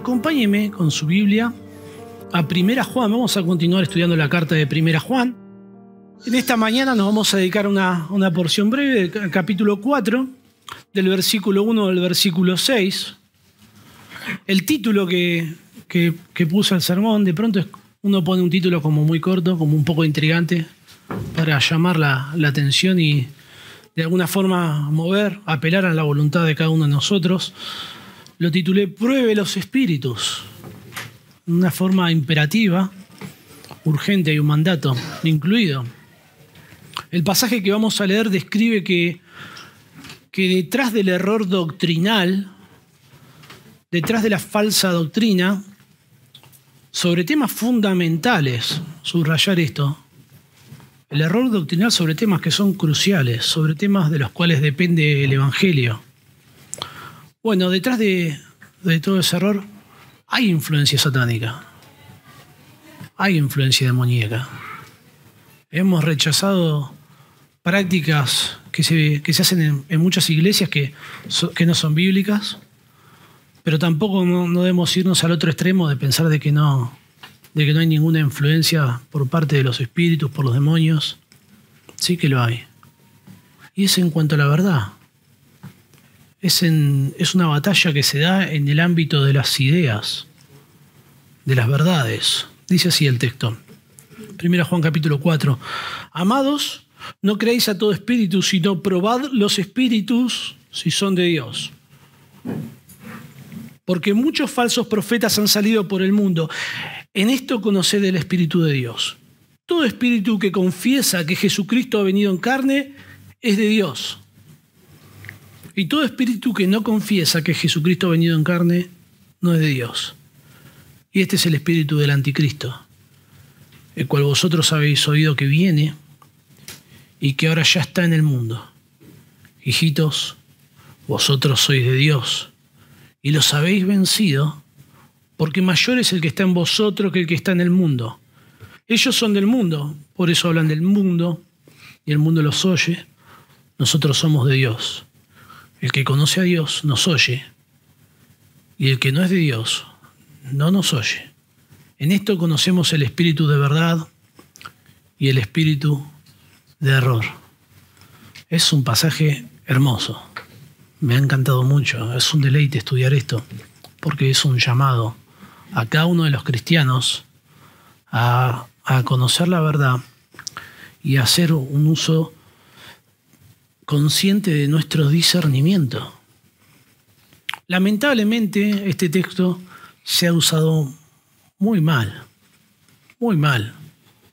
Acompáñeme con su Biblia a Primera Juan. Vamos a continuar estudiando la carta de Primera Juan. En esta mañana nos vamos a dedicar una, una porción breve del capítulo 4, del versículo 1 al versículo 6. El título que, que, puso el sermón, de pronto uno pone un título como muy corto, como un poco intrigante, para llamar la, la atención y de alguna forma mover, apelar a la voluntad de cada uno de nosotros lo titulé Pruebe los espíritus. Una forma imperativa, urgente, y un mandato incluido. El pasaje que vamos a leer describe que, que detrás del error doctrinal, detrás de la falsa doctrina, sobre temas fundamentales, subrayar esto, el error doctrinal sobre temas que son cruciales, sobre temas de los cuales depende el Evangelio. Bueno, detrás de, todo ese error hay influencia satánica, hay influencia demoníaca. Hemos rechazado prácticas que se, hacen en, muchas iglesias que, no son bíblicas, pero tampoco no, debemos irnos al otro extremo de pensar de que no de que no hay ninguna influencia por parte de los espíritus, por los demonios. Sí que lo hay. Y es en cuanto a la verdad es, una batalla que se da en el ámbito de las ideas, de las verdades. Dice así el texto. Primera Juan capítulo 4. Amados, no creéis a todo espíritu, sino probad los espíritus si son de Dios. Porque muchos falsos profetas han salido por el mundo. En esto conoced el Espíritu de Dios. Todo espíritu que confiesa que Jesucristo ha venido en carne es de Dios. Y todo espíritu que no confiesa que Jesucristo ha venido en carne no es de Dios. Y este es el espíritu del anticristo, el cual vosotros habéis oído que viene y que ahora ya está en el mundo. Hijitos, vosotros sois de Dios y los habéis vencido porque mayor es el que está en vosotros que el que está en el mundo. Ellos son del mundo, por eso hablan del mundo y el mundo los oye. Nosotros somos de Dios. El que conoce a Dios nos oye y el que no es de Dios no nos oye. En esto conocemos el espíritu de verdad y el espíritu de error. Es un pasaje hermoso. Me ha encantado mucho. Es un deleite estudiar esto porque es un llamado a cada uno de los cristianos a, conocer la verdad y a hacer un uso consciente de nuestro discernimiento. Lamentablemente este texto se ha usado muy mal, muy mal,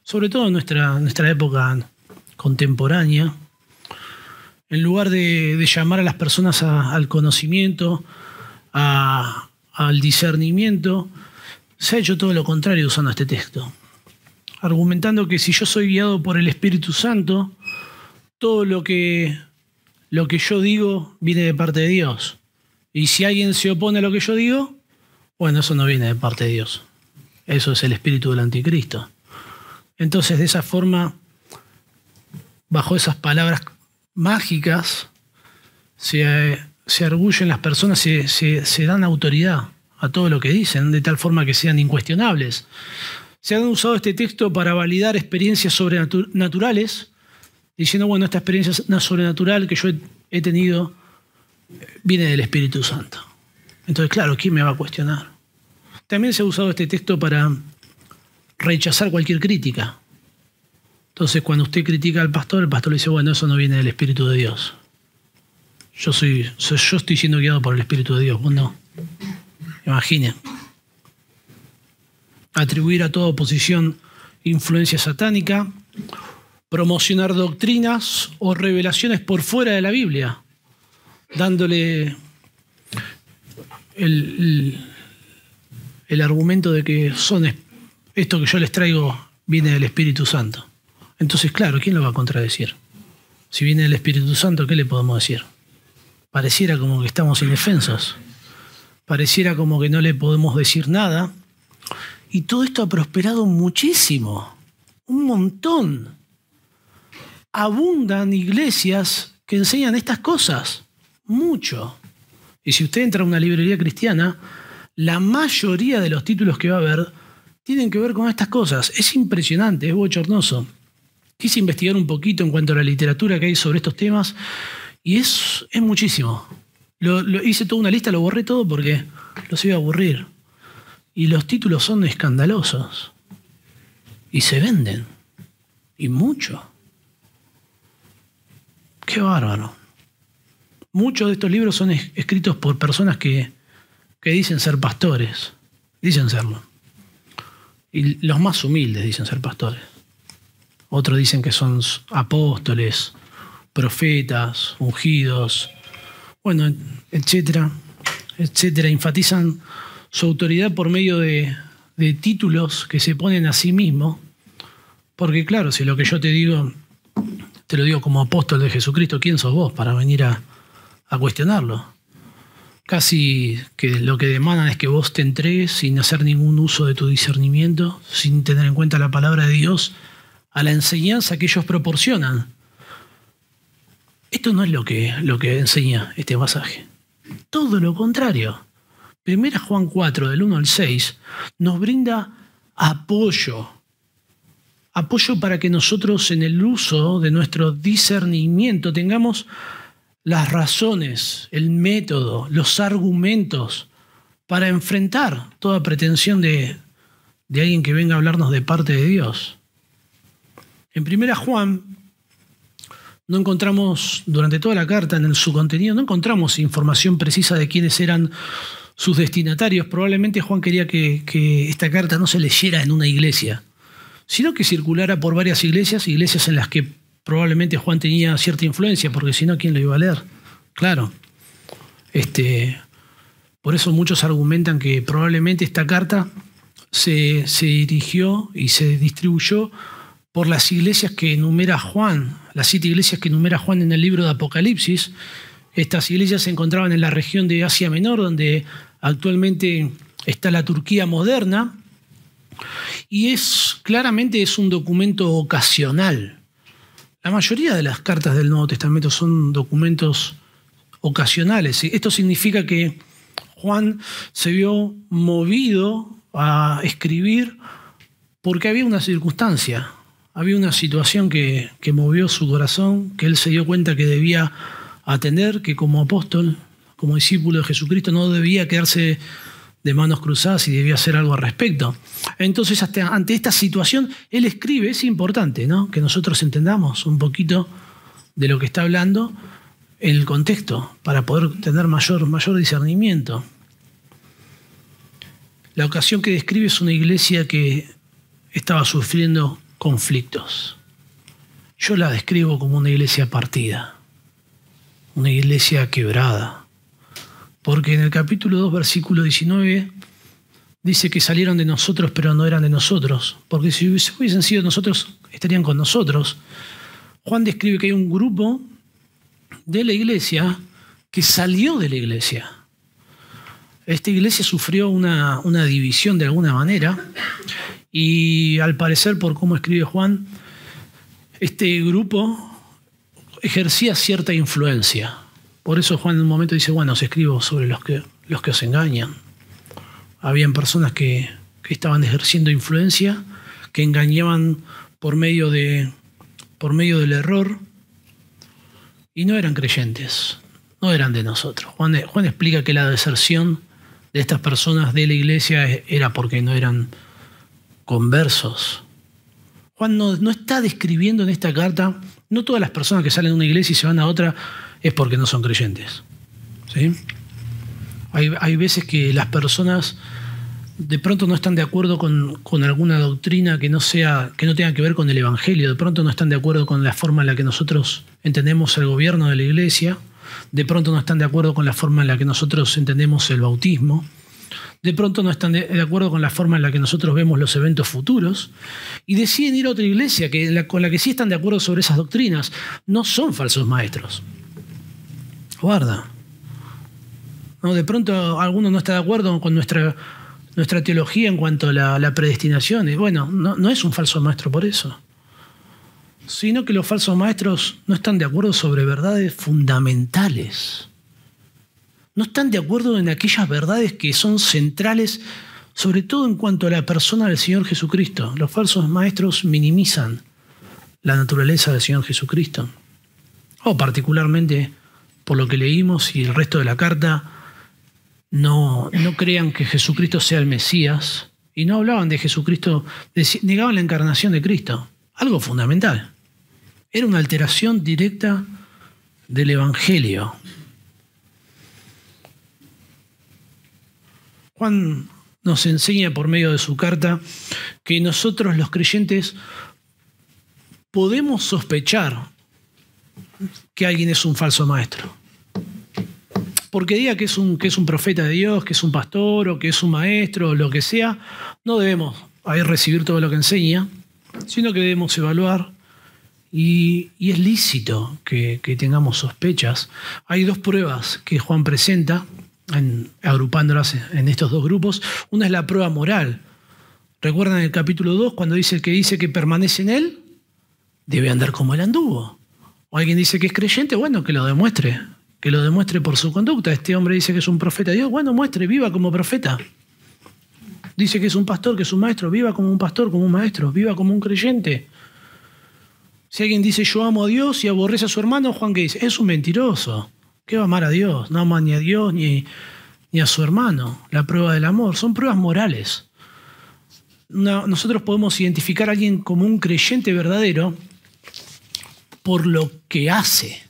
sobre todo en nuestra, nuestra época contemporánea. En lugar de, llamar a las personas al conocimiento, al discernimiento, se ha hecho todo lo contrario usando este texto, argumentando que si yo soy guiado por el Espíritu Santo, todo lo que lo que yo digo viene de parte de Dios. Y si alguien se opone a lo que yo digo, bueno, eso no viene de parte de Dios. Eso es el espíritu del anticristo. Entonces, de esa forma, bajo esas palabras mágicas, se, se arguyen las personas, se, se, se dan autoridad a todo lo que dicen, de tal forma que sean incuestionables. Se han usado este texto para validar experiencias sobrenaturales diciendo, bueno, esta experiencia sobrenatural que yo he tenido viene del Espíritu Santo. Entonces, claro, ¿quién me va a cuestionar? También se ha usado este texto para rechazar cualquier crítica. Entonces, cuando usted critica al pastor, el pastor le dice, bueno, eso no viene del Espíritu de Dios. Yo, soy, yo estoy siendo guiado por el Espíritu de Dios, Bueno, imaginen. Atribuir a toda oposición influencia satánica promocionar doctrinas o revelaciones por fuera de la Biblia, dándole el, argumento de que son esto que yo les traigo viene del Espíritu Santo. Entonces, claro, ¿quién lo va a contradecir? Si viene del Espíritu Santo, ¿qué le podemos decir? Pareciera como que estamos indefensos. Pareciera como que no le podemos decir nada. Y todo esto ha prosperado muchísimo, un montón abundan iglesias que enseñan estas cosas, mucho. Y si usted entra a una librería cristiana, la mayoría de los títulos que va a ver tienen que ver con estas cosas. Es impresionante, es bochornoso. Quise investigar un poquito en cuanto a la literatura que hay sobre estos temas y es, es muchísimo. Lo, hice toda una lista, lo borré todo porque los iba a aburrir. Y los títulos son escandalosos. Y se venden. Y mucho. Qué bárbaro. Muchos de estos libros son escritos por personas que, dicen ser pastores, dicen serlo. Y los más humildes dicen ser pastores. Otros dicen que son apóstoles, profetas, ungidos, bueno, etcétera, etcétera. Enfatizan su autoridad por medio de, de títulos que se ponen a sí mismos. Porque claro, si lo que yo te digo te lo digo como apóstol de Jesucristo, ¿quién sos vos para venir a, cuestionarlo? Casi que lo que demandan es que vos te entregues sin hacer ningún uso de tu discernimiento, sin tener en cuenta la palabra de Dios, a la enseñanza que ellos proporcionan. Esto no es lo que, lo que enseña este pasaje. Todo lo contrario. Primera Juan 4, del 1 al 6, nos brinda apoyo apoyo para que nosotros en el uso de nuestro discernimiento tengamos las razones, el método, los argumentos para enfrentar toda pretensión de, alguien que venga a hablarnos de parte de Dios. En primera Juan no encontramos, durante toda la carta, en su contenido, no encontramos información precisa de quiénes eran sus destinatarios. Probablemente Juan quería que esta carta no se leyera en una iglesia, sino que circulara por varias iglesias, iglesias en las que probablemente Juan tenía cierta influencia, porque si no, ¿quién lo iba a leer? Claro. Este, por eso muchos argumentan que probablemente esta carta se, se dirigió y se distribuyó por las iglesias que enumera Juan, las siete iglesias que enumera Juan en el libro de Apocalipsis. Estas iglesias se encontraban en la región de Asia Menor, donde actualmente está la Turquía moderna, y es claramente es un documento ocasional. La mayoría de las cartas del Nuevo Testamento son documentos ocasionales. Esto significa que Juan se vio movido a escribir porque había una circunstancia, había una situación que, que, movió su corazón, que él se dio cuenta que debía atender, que como apóstol, como discípulo de Jesucristo, no debía quedarse de manos cruzadas y debía hacer algo al respecto. Entonces, ante esta situación, él escribe, es importante que nosotros entendamos un poquito de lo que está hablando en el contexto para poder tener mayor, mayor discernimiento. La ocasión que describe es una iglesia que estaba sufriendo conflictos. Yo la describo como una iglesia partida, una iglesia quebrada, porque en el capítulo 2, versículo 19, dice que salieron de nosotros, pero no eran de nosotros. Porque si hubiesen sido nosotros, estarían con nosotros. Juan describe que hay un grupo de la iglesia que salió de la iglesia. Esta iglesia sufrió una, una división de alguna manera y al parecer, por cómo escribe Juan, este grupo ejercía cierta influencia por eso Juan en un momento dice, bueno, os escribo sobre los que, los que os engañan. Habían personas que, estaban ejerciendo influencia, que engañaban por medio, de, por medio del error y no eran creyentes, no eran de nosotros. Juan, Juan explica que la deserción de estas personas de la iglesia e, era porque no eran conversos. Juan no está describiendo en esta carta, no todas las personas que salen de una iglesia y se van a otra es porque no son creyentes. Hay, veces que las personas de pronto no están de acuerdo con, alguna doctrina que no sea, que no tenga que ver con el Evangelio, de pronto no están de acuerdo con la forma en la que nosotros entendemos el gobierno de la iglesia, de pronto no están de acuerdo con la forma en la que nosotros entendemos el bautismo, de pronto no están de, acuerdo con la forma en la que nosotros vemos los eventos futuros y deciden ir a otra iglesia que, con la que sí están de acuerdo sobre esas doctrinas. No son falsos maestros, guarda. de pronto alguno no está de acuerdo con nuestra, nuestra teología en cuanto a la, predestinación. Y bueno, no, no, es un falso maestro por eso. Sino que los falsos maestros no están de acuerdo sobre verdades fundamentales. No están de acuerdo en aquellas verdades que son centrales, sobre todo en cuanto a la persona del Señor Jesucristo. Los falsos maestros minimizan la naturaleza del Señor Jesucristo. O particularmente por lo que leímos y el resto de la carta, no, no crean que Jesucristo sea el Mesías. Y no hablaban de Jesucristo, negaban la encarnación de Cristo. Algo fundamental. Era una alteración directa del Evangelio. Juan nos enseña por medio de su carta que nosotros los creyentes podemos sospechar que alguien es un falso maestro. Porque diga que es, un, que es un profeta de Dios, que es un pastor o que es un maestro o lo que sea, no debemos ahí recibir todo lo que enseña, sino que debemos evaluar y, es lícito que, tengamos sospechas. Hay dos pruebas que Juan presenta, agrupándolas en estos dos grupos. Una es la prueba moral. Recuerdan el capítulo 2 cuando dice que dice que permanece en él, debe andar como él anduvo o alguien dice que es creyente, bueno, que lo demuestre, que lo demuestre por su conducta. Este hombre dice que es un profeta de Dios, bueno, muestre, viva como profeta. Dice que es un pastor, que es un maestro, viva como un pastor, como un maestro, viva como un creyente. Si alguien dice yo amo a Dios y aborrece a su hermano, Juan que dice, es un mentiroso. ¿Qué va a amar a Dios? No ama ni a Dios ni, a su hermano. La prueba del amor. Son pruebas morales. nosotros podemos identificar a alguien como un creyente verdadero por lo que hace,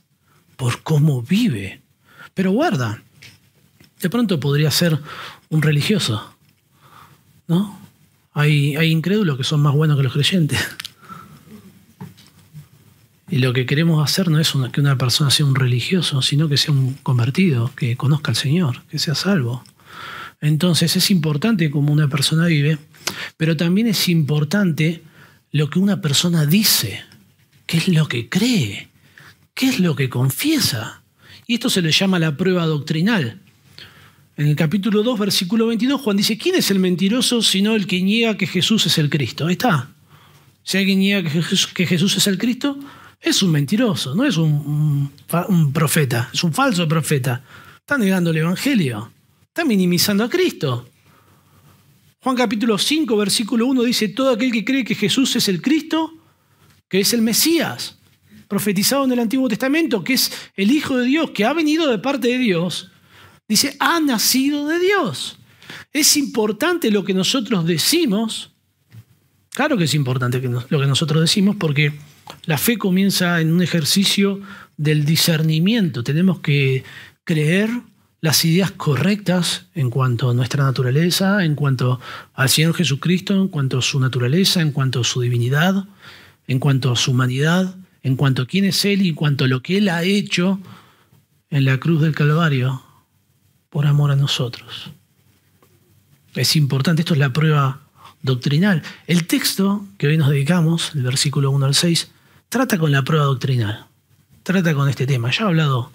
por cómo vive. Pero guarda, de pronto podría ser un religioso, ¿no? Hay, incrédulos que son más buenos que los creyentes. Y lo que queremos hacer no es que una persona sea un religioso, sino que sea un convertido, que conozca al Señor, que sea salvo. Entonces es importante cómo una persona vive, pero también es importante lo que una persona dice qué es lo que cree, qué es lo que confiesa. Y esto se le llama la prueba doctrinal. En el capítulo 2, versículo 22, Juan dice, ¿quién es el mentiroso sino el que niega que Jesús es el Cristo? Ahí está. Si alguien niega que Jesús, es el Cristo, es un mentiroso, no es un, profeta, es un falso profeta. Está negando el Evangelio, está minimizando a Cristo. Juan capítulo 5, versículo 1 dice, todo aquel que cree que Jesús es el Cristo que es el Mesías, profetizado en el Antiguo Testamento, que es el Hijo de Dios, que ha venido de parte de Dios, dice, ha nacido de Dios. Es importante lo que nosotros decimos. Claro que es importante lo que nosotros decimos porque la fe comienza en un ejercicio del discernimiento. Tenemos que creer las ideas correctas en cuanto a nuestra naturaleza, en cuanto al Señor Jesucristo, en cuanto a su naturaleza, en cuanto a su divinidad, en cuanto a su humanidad, en cuanto a quién es Él y en cuanto a lo que Él ha hecho en la cruz del Calvario por amor a nosotros. Es importante, esto es la prueba doctrinal. El texto que hoy nos dedicamos, el versículo 1 al 6, trata con la prueba doctrinal, trata con este tema. Ya he hablado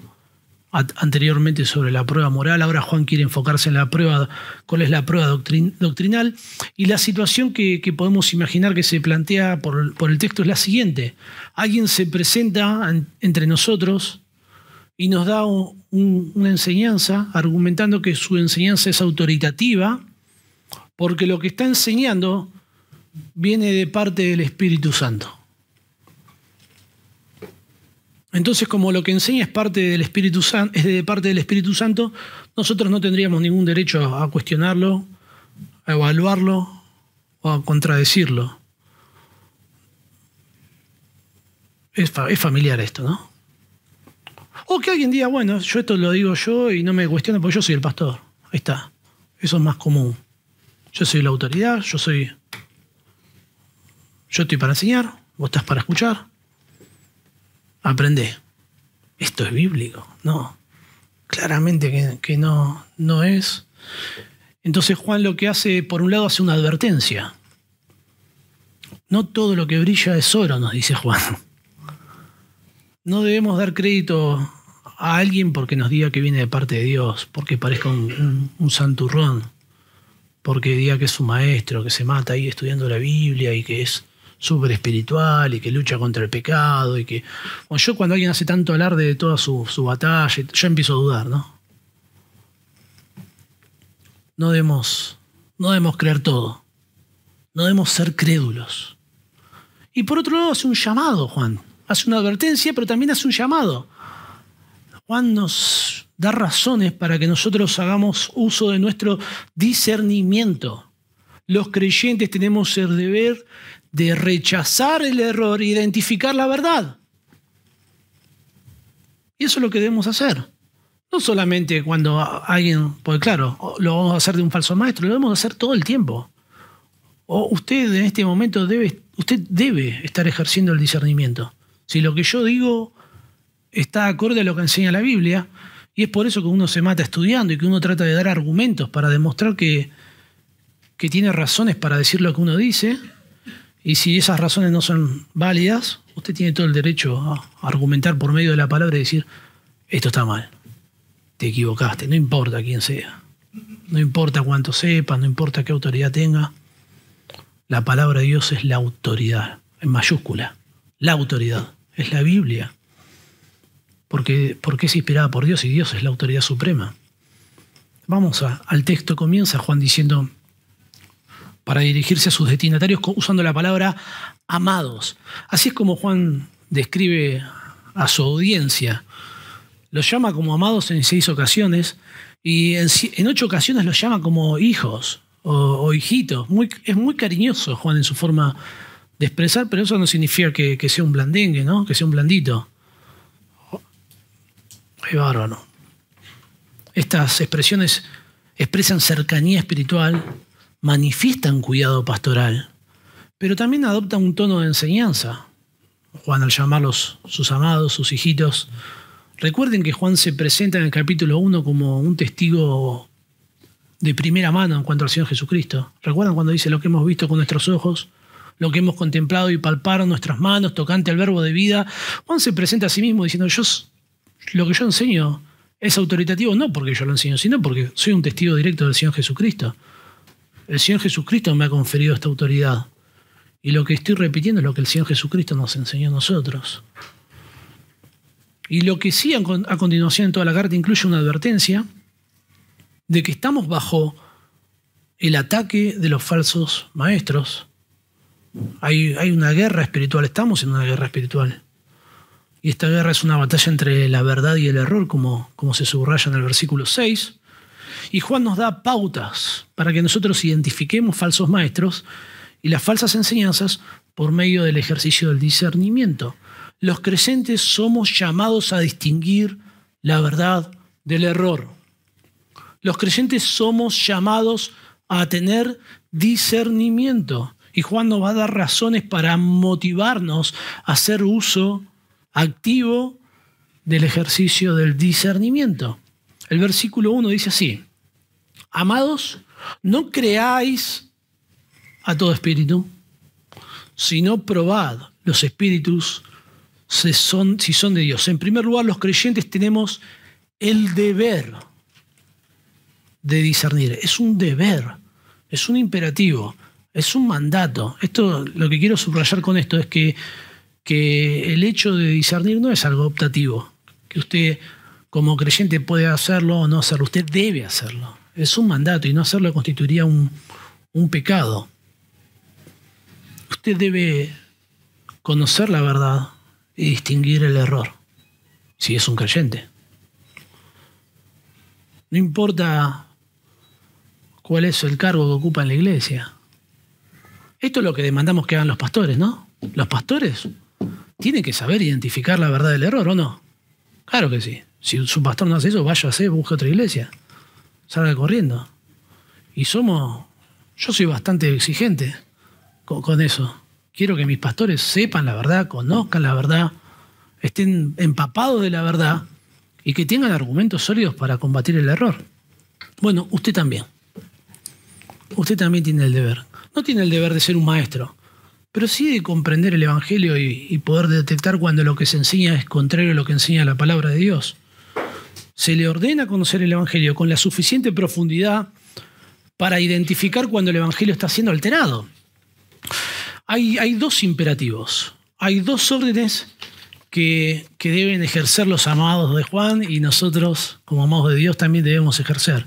anteriormente sobre la prueba moral, ahora Juan quiere enfocarse en la prueba, cuál es la prueba doctrinal, y la situación que, podemos imaginar que se plantea por, el texto es la siguiente. Alguien se presenta entre nosotros y nos da una enseñanza argumentando que su enseñanza es autoritativa, porque lo que está enseñando viene de parte del Espíritu Santo. Entonces, como lo que enseña es parte del Espíritu Santo, de parte del Espíritu Santo, nosotros no tendríamos ningún derecho a cuestionarlo, a evaluarlo o a contradecirlo. Es, familiar esto, ¿no? O que alguien diga, bueno, yo esto lo digo yo y no me cuestiono porque yo soy el pastor. Ahí está. Eso es más común. Yo soy la autoridad, yo soy. Yo estoy para enseñar, vos estás para escuchar aprende, esto es bíblico. No, claramente que, no, no es. Entonces Juan lo que hace, por un lado, hace una advertencia. No todo lo que brilla es oro, nos dice Juan. No debemos dar crédito a alguien porque nos diga que viene de parte de Dios, porque parezca un, un santurrón, porque diga que es su maestro, que se mata ahí estudiando la Biblia y que es súper espiritual y que lucha contra el pecado y que... Bueno, yo cuando alguien hace tanto alarde de toda su, batalla, ya empiezo a dudar, ¿no? No debemos, no debemos creer todo. No debemos ser crédulos. Y por otro lado hace un llamado, Juan. Hace una advertencia, pero también hace un llamado. Juan nos da razones para que nosotros hagamos uso de nuestro discernimiento los creyentes tenemos el deber de rechazar el error e identificar la verdad. Y eso es lo que debemos hacer. No solamente cuando alguien, pues claro, lo vamos a hacer de un falso maestro, lo debemos hacer todo el tiempo. O usted en este momento debe, usted debe estar ejerciendo el discernimiento. Si lo que yo digo está acorde a lo que enseña la Biblia, y es por eso que uno se mata estudiando y que uno trata de dar argumentos para demostrar que, que tiene razones para decir lo que uno dice, y si esas razones no son válidas, usted tiene todo el derecho a argumentar por medio de la palabra y decir, esto está mal, te equivocaste, no importa quién sea, no importa cuánto sepa, no importa qué autoridad tenga, la palabra de Dios es la autoridad, en mayúscula, la autoridad, es la Biblia, porque, porque es inspirada por Dios y Dios es la autoridad suprema. Vamos al texto comienza Juan diciendo, para dirigirse a sus destinatarios usando la palabra amados. Así es como Juan describe a su audiencia. Los llama como amados en seis ocasiones y en, ocho ocasiones los llama como hijos o, hijitos. es muy cariñoso Juan en su forma de expresar, pero eso no significa que, que sea un blandengue, ¿no? que sea un blandito. Qué bárbaro. Estas expresiones expresan cercanía espiritual, manifiestan cuidado pastoral, pero también adoptan un tono de enseñanza. Juan al llamarlos sus amados, sus hijitos. Recuerden que Juan se presenta en el capítulo 1 como un testigo de primera mano en cuanto al Señor Jesucristo. ¿Recuerdan cuando dice lo que hemos visto con nuestros ojos? lo que hemos contemplado y palparon nuestras manos tocante al verbo de vida. Juan se presenta a sí mismo diciendo, yo, lo que yo enseño es autoritativo no porque yo lo enseño, sino porque soy un testigo directo del Señor Jesucristo. El Señor Jesucristo me ha conferido esta autoridad. Y lo que estoy repitiendo es lo que el Señor Jesucristo nos enseñó a nosotros. Y lo que sí a continuación en toda la carta incluye una advertencia de que estamos bajo el ataque de los falsos maestros. Hay, una guerra espiritual, estamos en una guerra espiritual. Y esta guerra es una batalla entre la verdad y el error, como, como se subraya en el versículo 6. Y Juan nos da pautas para que nosotros identifiquemos falsos maestros y las falsas enseñanzas por medio del ejercicio del discernimiento. Los creyentes somos llamados a distinguir la verdad del error. Los creyentes somos llamados a tener discernimiento. Y Juan nos va a dar razones para motivarnos a hacer uso activo del ejercicio del discernimiento. El versículo 1 dice así, Amados, no creáis a todo espíritu, sino probad los espíritus si son, de Dios. En primer lugar, los creyentes tenemos el deber de discernir. Es un deber, es un imperativo, es un mandato. Esto, lo que quiero subrayar con esto es que, que el hecho de discernir no es algo optativo, que usted como creyente puede hacerlo o no hacerlo, usted debe hacerlo. Es un mandato y no hacerlo constituiría un, pecado. Usted debe conocer la verdad y distinguir el error, si es un creyente. No importa cuál es el cargo que ocupa en la iglesia. Esto es lo que demandamos que hagan los pastores, ¿no? Los pastores tienen que saber identificar la verdad del error, ¿o no? Claro que sí. Si su pastor no hace eso, a hacer, busque otra iglesia salga corriendo. Y somos, yo soy bastante exigente con, eso. Quiero que mis pastores sepan la verdad, conozcan la verdad, estén empapados de la verdad y que tengan argumentos sólidos para combatir el error. Bueno, usted también. Usted también tiene el deber. No tiene el deber de ser un maestro, pero sí de comprender el Evangelio y, y, poder detectar cuando lo que se enseña es contrario a lo que enseña la palabra de Dios se le ordena conocer el Evangelio con la suficiente profundidad para identificar cuando el Evangelio está siendo alterado. Hay, dos imperativos, hay dos órdenes que, que, deben ejercer los amados de Juan y nosotros, como amados de Dios, también debemos ejercer.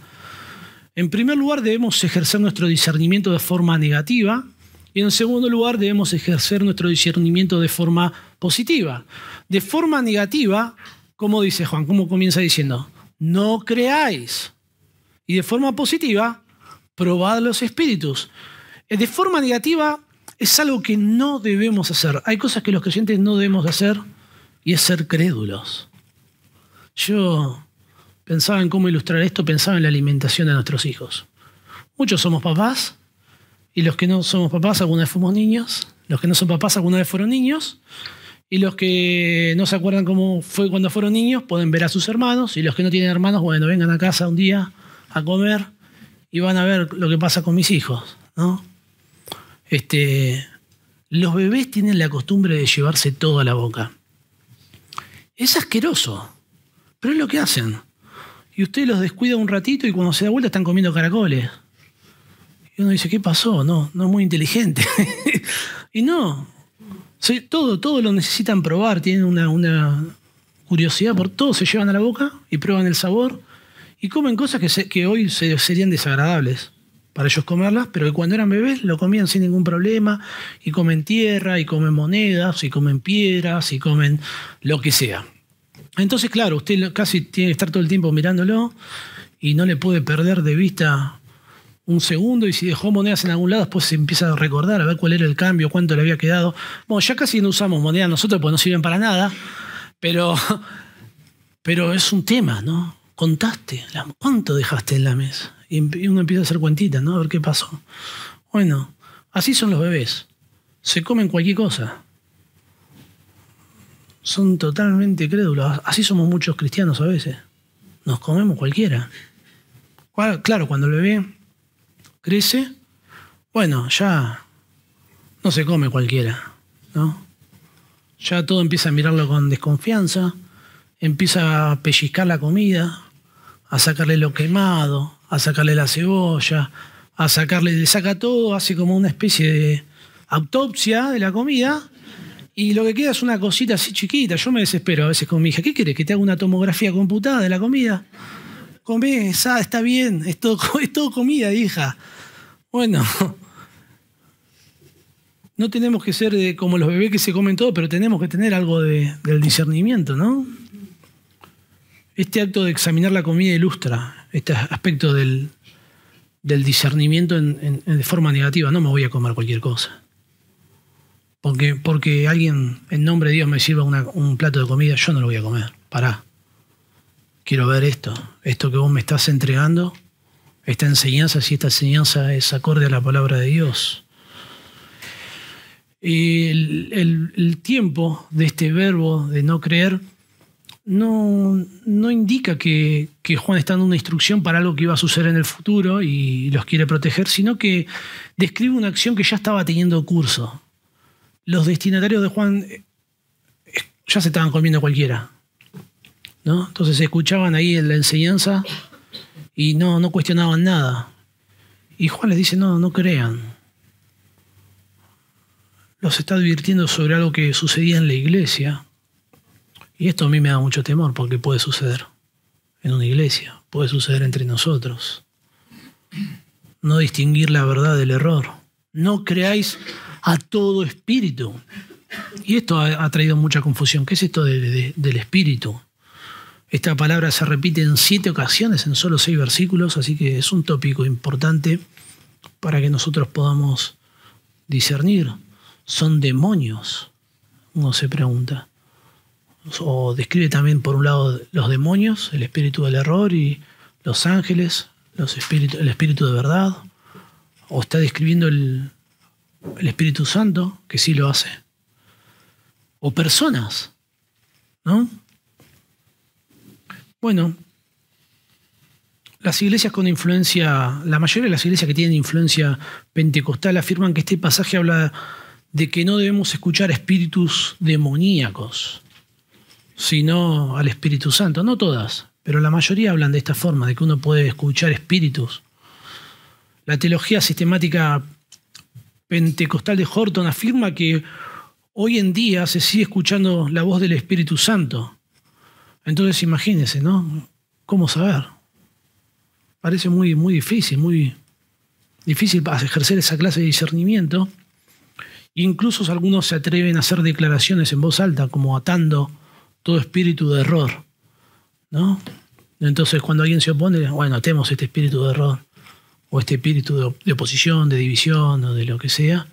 En primer lugar, debemos ejercer nuestro discernimiento de forma negativa y en segundo lugar, debemos ejercer nuestro discernimiento de forma positiva. De forma negativa, ¿Cómo dice Juan? ¿Cómo comienza diciendo? No creáis. Y de forma positiva, probad los espíritus. Eh, de forma negativa, es algo que no debemos hacer. Hay cosas que los creyentes no debemos hacer y es ser crédulos. Yo pensaba en cómo ilustrar esto, pensaba en la alimentación de nuestros hijos. Muchos somos papás y los que no somos papás alguna vez fuimos niños, los que no son papás alguna vez fueron niños y los que no se acuerdan cómo fue cuando fueron niños pueden ver a sus hermanos. Y los que no tienen hermanos, bueno, vengan a casa un día a comer y van a ver lo que pasa con mis hijos, ¿no? Este, los bebés tienen la costumbre de llevarse todo a la boca. Es asqueroso, pero es lo que hacen. Y usted los descuida un ratito y cuando se da vuelta están comiendo caracoles. Y uno dice, ¿qué pasó? No, no es muy inteligente. y no, todo, todo lo necesitan probar, tienen una, curiosidad por todo, se llevan a la boca y prueban el sabor y comen cosas que, hoy serían desagradables para ellos comerlas, pero que cuando eran bebés lo comían sin ningún problema y comen tierra y comen monedas y comen piedras y comen lo que sea. Entonces, claro, usted casi tiene que estar todo el tiempo mirándolo y no le puede perder de vista un segundo y si dejó monedas en algún lado, después se empieza a recordar a ver cuál era el cambio, cuánto le había quedado. Bueno, ya casi no usamos monedas nosotros pues no sirven para nada, pero, pero es un tema, ¿no? Contaste, ¿cuánto dejaste en la mesa? Y uno empieza a hacer cuentitas, ¿no? A ver qué pasó. Bueno, así son los bebés. Se comen cualquier cosa. Son totalmente crédulos. Así somos muchos cristianos a veces. Nos comemos cualquiera. Claro, cuando el bebé crece, bueno, ya no se come cualquiera, ¿no? Ya todo empieza a mirarlo con desconfianza, empieza a pellizcar la comida, a sacarle lo quemado, a sacarle la cebolla, a sacarle, le saca todo, hace como una especie de autopsia de la comida y lo que queda es una cosita así chiquita. Yo me desespero a veces con mi hija, ¿qué quieres? ¿Que te haga una tomografía computada de la comida? come, está bien, es todo comida, hija. Bueno, no tenemos que ser eh, como los bebés que se comen todo, pero tenemos que tener algo de, del discernimiento, ¿no? Este acto de examinar la comida ilustra este aspecto del, discernimiento en, de forma negativa. No me voy a comer cualquier cosa. Porque, porque alguien en nombre de Dios me sirva un plato de comida, yo no lo voy a comer. Pará. Quiero ver esto. Esto que vos me estás entregando, esta enseñanza, si esta enseñanza es acorde a la palabra de Dios. El, tiempo de este verbo de no creer no, indica que, Juan está dando una instrucción para algo que iba a suceder en el futuro y los quiere proteger, sino que describe una acción que ya estaba teniendo curso. Los destinatarios de Juan eh, ya se estaban comiendo cualquiera. ¿no? Entonces escuchaban ahí en la enseñanza y no, no cuestionaban nada. Y Juan les dice, no, no crean. Los está advirtiendo sobre algo que sucedía en la iglesia. Y esto a mí me da mucho temor porque puede suceder en una iglesia, puede suceder entre nosotros. No distinguir la verdad del error. No creáis a todo espíritu. Y esto ha, traído mucha confusión. ¿Qué es esto del espíritu? Esta palabra se repite en siete ocasiones, en solo seis versículos, así que es un tópico importante para que nosotros podamos discernir. ¿Son demonios? Uno se pregunta. O describe también, por un lado, los demonios, el espíritu del error y los ángeles, los el espíritu de verdad. O está describiendo el, el Espíritu Santo, que sí lo hace. O personas, ¿no? Bueno, las iglesias con influencia, la mayoría de las iglesias que tienen influencia pentecostal afirman que este pasaje habla de que no debemos escuchar espíritus demoníacos, sino al Espíritu Santo. No todas, pero la mayoría hablan de esta forma, de que uno puede escuchar espíritus. La teología sistemática pentecostal de Horton afirma que hoy en día se sigue escuchando la voz del Espíritu Santo, entonces imagínense, ¿no? ¿Cómo saber? Parece muy, muy difícil, muy difícil ejercer esa clase de discernimiento. Incluso algunos se atreven a hacer declaraciones en voz alta, como atando todo espíritu de error. ¿no? Entonces, cuando alguien se opone, bueno, atemos este espíritu de error, o este espíritu de oposición, de división, o de lo que sea,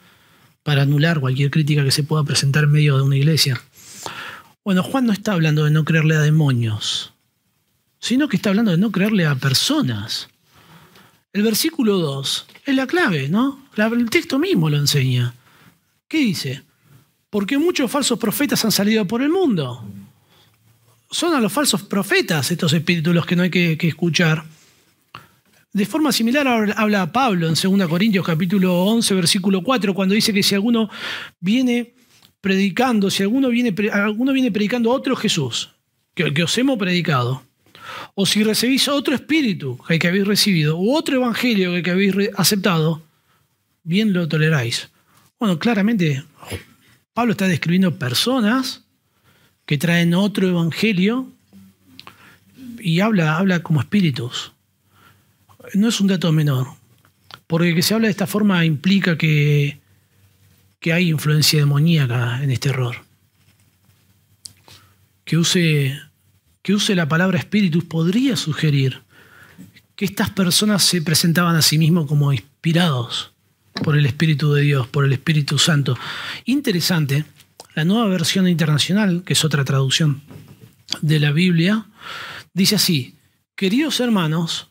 para anular cualquier crítica que se pueda presentar en medio de una iglesia. Bueno, Juan no está hablando de no creerle a demonios, sino que está hablando de no creerle a personas. El versículo 2 es la clave, ¿no? el texto mismo lo enseña. ¿Qué dice? Porque muchos falsos profetas han salido por el mundo. Son a los falsos profetas estos espíritus los que no hay que, que escuchar. De forma similar habla Pablo en 2 Corintios capítulo 11 versículo 4 cuando dice que si alguno viene predicando, si alguno viene, alguno viene predicando otro Jesús, que que os hemos predicado, o si recibís otro espíritu que, que habéis recibido, u otro evangelio que, habéis aceptado, bien lo toleráis. Bueno, claramente Pablo está describiendo personas que traen otro evangelio y habla, habla como espíritus. No es un dato menor, porque que se habla de esta forma implica que que hay influencia demoníaca en este error. Que use, que use la palabra espíritu podría sugerir que estas personas se presentaban a sí mismos como inspirados por el Espíritu de Dios, por el Espíritu Santo. Interesante, la nueva versión internacional, que es otra traducción de la Biblia, dice así, queridos hermanos,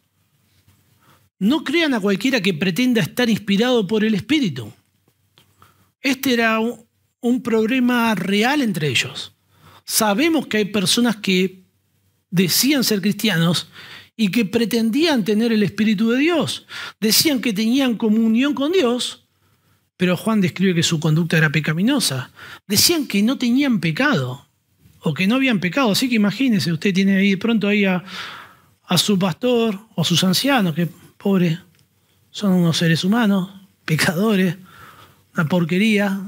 no crean a cualquiera que pretenda estar inspirado por el Espíritu. Este era un, problema real entre ellos. Sabemos que hay personas que decían ser cristianos y que pretendían tener el Espíritu de Dios. Decían que tenían comunión con Dios, pero Juan describe que su conducta era pecaminosa. Decían que no tenían pecado o que no habían pecado. Así que imagínese, usted tiene ahí de pronto ahí a, a su pastor o a sus ancianos, que pobre, son unos seres humanos, pecadores una porquería.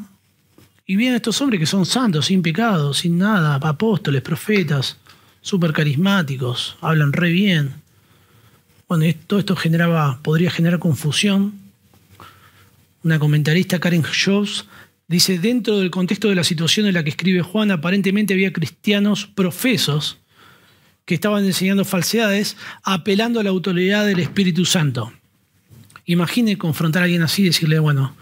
Y vienen estos hombres que son santos, sin pecado, sin nada, apóstoles, profetas, súper carismáticos, hablan re bien. Bueno, todo esto generaba, podría generar confusión. Una comentarista, Karen Jobs, dice, dentro del contexto de la situación en la que escribe Juan, aparentemente había cristianos profesos que estaban enseñando falsedades, apelando a la autoridad del Espíritu Santo. Imagine confrontar a alguien así y decirle, bueno,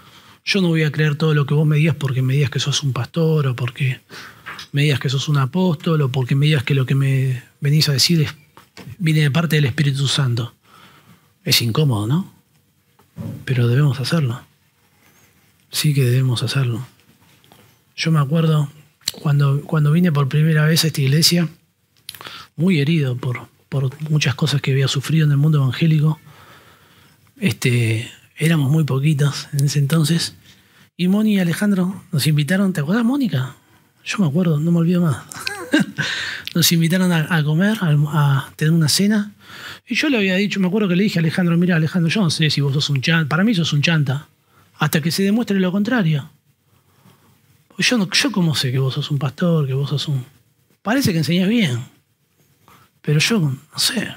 yo no voy a creer todo lo que vos me digas porque me digas que sos un pastor o porque me digas que sos un apóstol o porque me digas que lo que me venís a decir es, viene de parte del Espíritu Santo. Es incómodo, ¿no? Pero debemos hacerlo. Sí que debemos hacerlo. Yo me acuerdo cuando, cuando vine por primera vez a esta iglesia, muy herido por, por muchas cosas que había sufrido en el mundo evangélico, este, éramos muy poquitos en ese entonces. Y Moni y Alejandro nos invitaron, ¿te acuerdas, Mónica? Yo me acuerdo, no me olvido más. nos invitaron a, comer, a, tener una cena. Y yo le había dicho, me acuerdo que le dije a Alejandro, mira Alejandro, yo no sé si vos sos un chanta, para mí sos un chanta, hasta que se demuestre lo contrario. Pues yo, no, yo cómo sé que vos sos un pastor, que vos sos un... Parece que enseñas bien, pero yo no sé.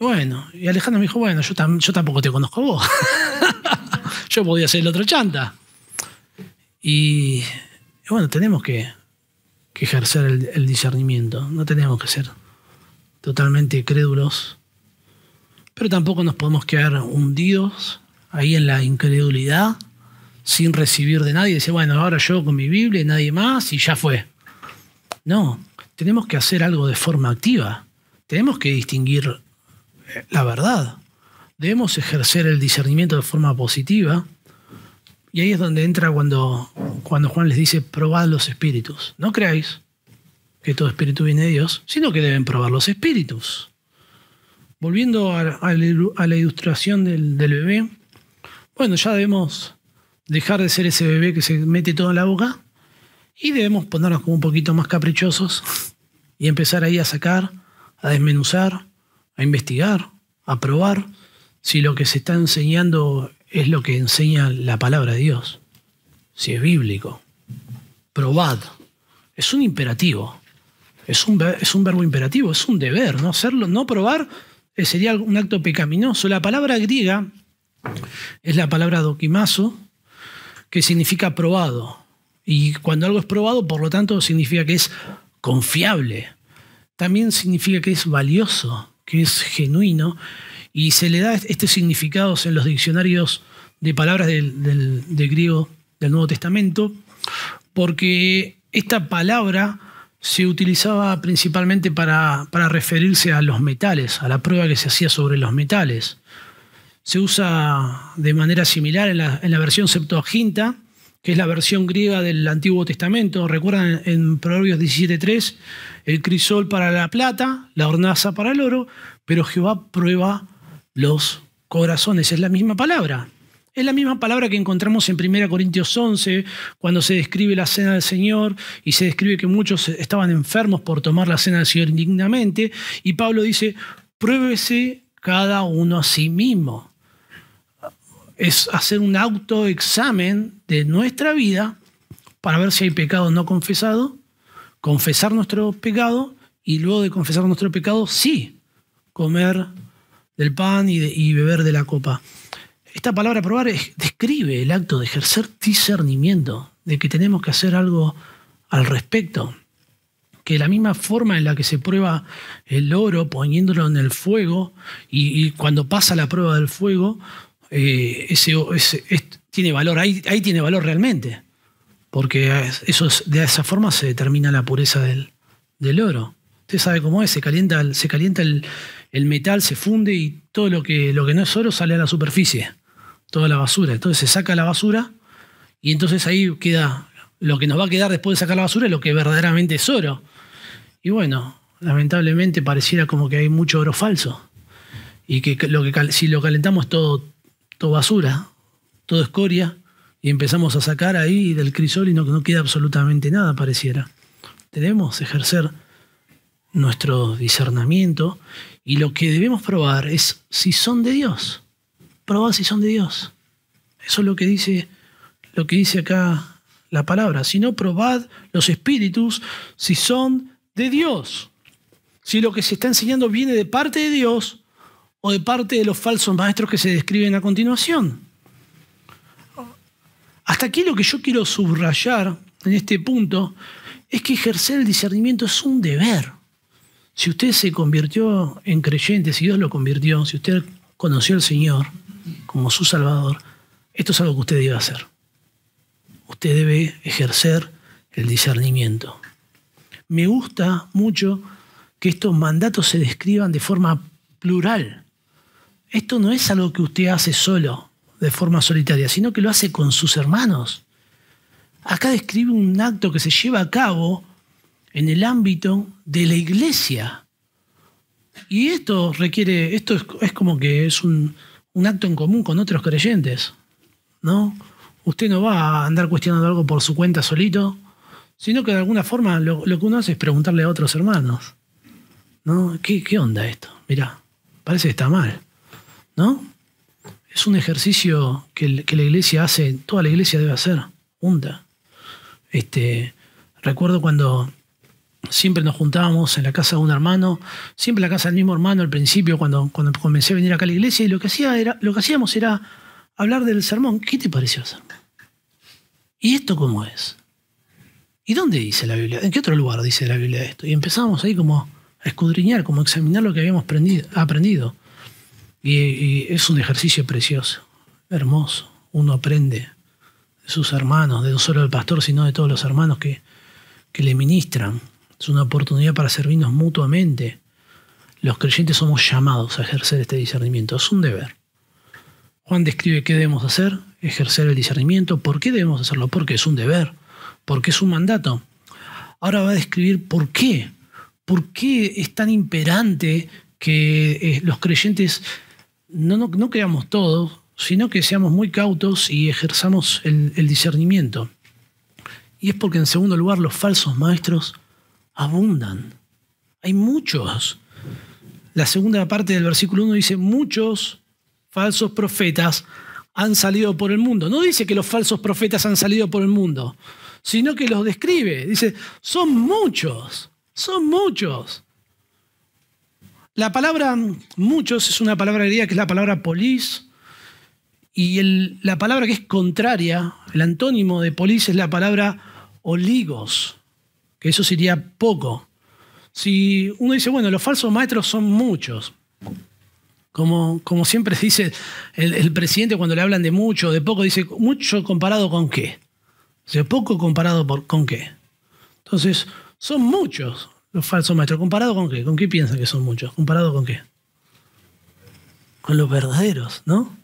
Bueno, y Alejandro me dijo, bueno, yo, tampoco te conozco a vos. yo podía ser el otro chanta. Y, bueno, tenemos que, ejercer el, discernimiento, no tenemos que ser totalmente crédulos, pero tampoco nos podemos quedar hundidos ahí en la incredulidad sin recibir de nadie. Dice, bueno, ahora yo con mi Biblia y nadie más y ya fue. No, tenemos que hacer algo de forma activa. Tenemos que distinguir la verdad. Debemos ejercer el discernimiento de forma positiva. Y ahí es donde entra cuando, cuando Juan les dice, probad los espíritus. No creáis que todo espíritu viene de Dios, sino que deben probar los espíritus. Volviendo a, la ilustración del, del bebé, bueno, ya debemos dejar de ser ese bebé que se mete todo en la boca y debemos ponernos como un poquito más caprichosos y empezar ahí a sacar, a desmenuzar, a investigar, a probar si lo que se está enseñando es lo que enseña la palabra de Dios, si es bíblico. Probad. Es un imperativo. Es un, verbo imperativo, es un deber, ¿no? Hacerlo, no probar eh, sería un acto pecaminoso. La palabra griega es la palabra doquimazo, que significa probado. Y cuando algo es probado, por lo tanto, significa que es confiable. También significa que es valioso, que es genuino, y se le da este significado en los diccionarios de palabras del, griego del Nuevo Testamento, porque esta palabra se utilizaba principalmente para, referirse a los metales, a la prueba que se hacía sobre los metales. Se usa de manera similar en la, en la versión Septuaginta, que es la versión griega del Antiguo Testamento. Recuerdan en Proverbios 17.3, el crisol para la plata, la hornaza para el oro, pero Jehová prueba los corazones. Es la misma palabra. Es la misma palabra que encontramos en 1 Corintios 11, cuando se describe la cena del Señor y se describe que muchos estaban enfermos por tomar la cena del Señor indignamente. Y Pablo dice, pruébese cada uno a sí mismo es hacer un autoexamen de nuestra vida para ver si hay pecado no confesado, confesar nuestro pecado y luego de confesar nuestro pecado, sí, comer del pan y, beber de la copa. Esta palabra probar describe el acto de ejercer discernimiento, de que tenemos que hacer algo al respecto. Que la misma forma en la que se prueba el oro poniéndolo en el fuego y cuando pasa la prueba del fuego, eh, ese, tiene valor, ahí, ahí tiene valor realmente, porque eso de esa forma se determina la pureza del, oro. Usted sabe cómo es, se calienta, se calienta el, metal, se funde y todo lo que, lo que no es oro sale a la superficie, toda la basura. Entonces se saca la basura y entonces ahí queda lo que nos va a quedar después de sacar la basura es lo que verdaderamente es oro. Y bueno, lamentablemente pareciera como que hay mucho oro falso y que, lo que si lo calentamos todo todo basura, todo escoria, y empezamos a sacar ahí del crisol y no, queda absolutamente nada, pareciera. Debemos ejercer nuestro discernimiento y lo que debemos probar es si son de Dios. Probad si son de Dios. Eso es lo que dice, lo que dice acá la palabra. Si no, probad los espíritus si son de Dios. Si lo que se está enseñando viene de parte de Dios, o de parte de los falsos maestros que se describen a continuación. Hasta aquí lo que yo quiero subrayar en este punto es que ejercer el discernimiento es un deber. Si usted se convirtió en creyente, si Dios lo convirtió, si usted conoció al Señor como su Salvador, esto es algo que usted debe hacer. Usted debe ejercer el discernimiento. Me gusta mucho que estos mandatos se describan de forma plural esto no es algo que usted hace solo, de forma solitaria, sino que lo hace con sus hermanos. Acá describe un acto que se lleva a cabo en el ámbito de la iglesia. Y esto requiere, esto es, como que es un, acto en común con otros creyentes, ¿no? Usted no va a andar cuestionando algo por su cuenta solito, sino que de alguna forma lo, que uno hace es preguntarle a otros hermanos, ¿Qué, qué onda esto? Mirá, parece que está mal. ¿no? Es un ejercicio que, la iglesia hace, toda la iglesia debe hacer, junta. Este, recuerdo cuando siempre nos juntábamos en la casa de un hermano, siempre en la casa del mismo hermano al principio, cuando, comencé a venir acá a la iglesia, y lo que, hacía era, lo que hacíamos era hablar del sermón. ¿Qué te pareció el ¿Y esto cómo es? ¿Y dónde dice la Biblia? ¿En qué otro lugar dice la Biblia esto? Y empezamos ahí como a escudriñar, como a examinar lo que habíamos aprendido. Y, es un ejercicio precioso, hermoso. Uno aprende de sus hermanos, de no solo del pastor, sino de todos los hermanos que, que le ministran. Es una oportunidad para servirnos mutuamente. Los creyentes somos llamados a ejercer este discernimiento. Es un deber. Juan describe qué debemos hacer, ejercer el discernimiento. ¿Por qué debemos hacerlo? Porque es un deber, porque es un mandato. Ahora va a describir por qué. ¿Por qué es tan imperante que eh, los creyentes no, no, creamos todo, sino que seamos muy cautos y ejerzamos el, el discernimiento. Y es porque en segundo lugar los falsos maestros abundan. Hay muchos. La segunda parte del versículo 1 dice, muchos falsos profetas han salido por el mundo. No dice que los falsos profetas han salido por el mundo, sino que los describe. Dice, son muchos, son muchos. La palabra muchos es una palabra griega que es la palabra polis. Y la palabra que es contraria, el antónimo de polis es la palabra oligos, que eso sería poco. Si uno dice, bueno, los falsos maestros son muchos, como, como siempre dice el, presidente cuando le hablan de mucho, de poco, dice, mucho comparado con qué. O poco comparado con qué. Entonces, son muchos los falsos maestros. ¿Comparado con qué? ¿Con qué piensan que son muchos? ¿Comparado con qué? Con los verdaderos, ¿no?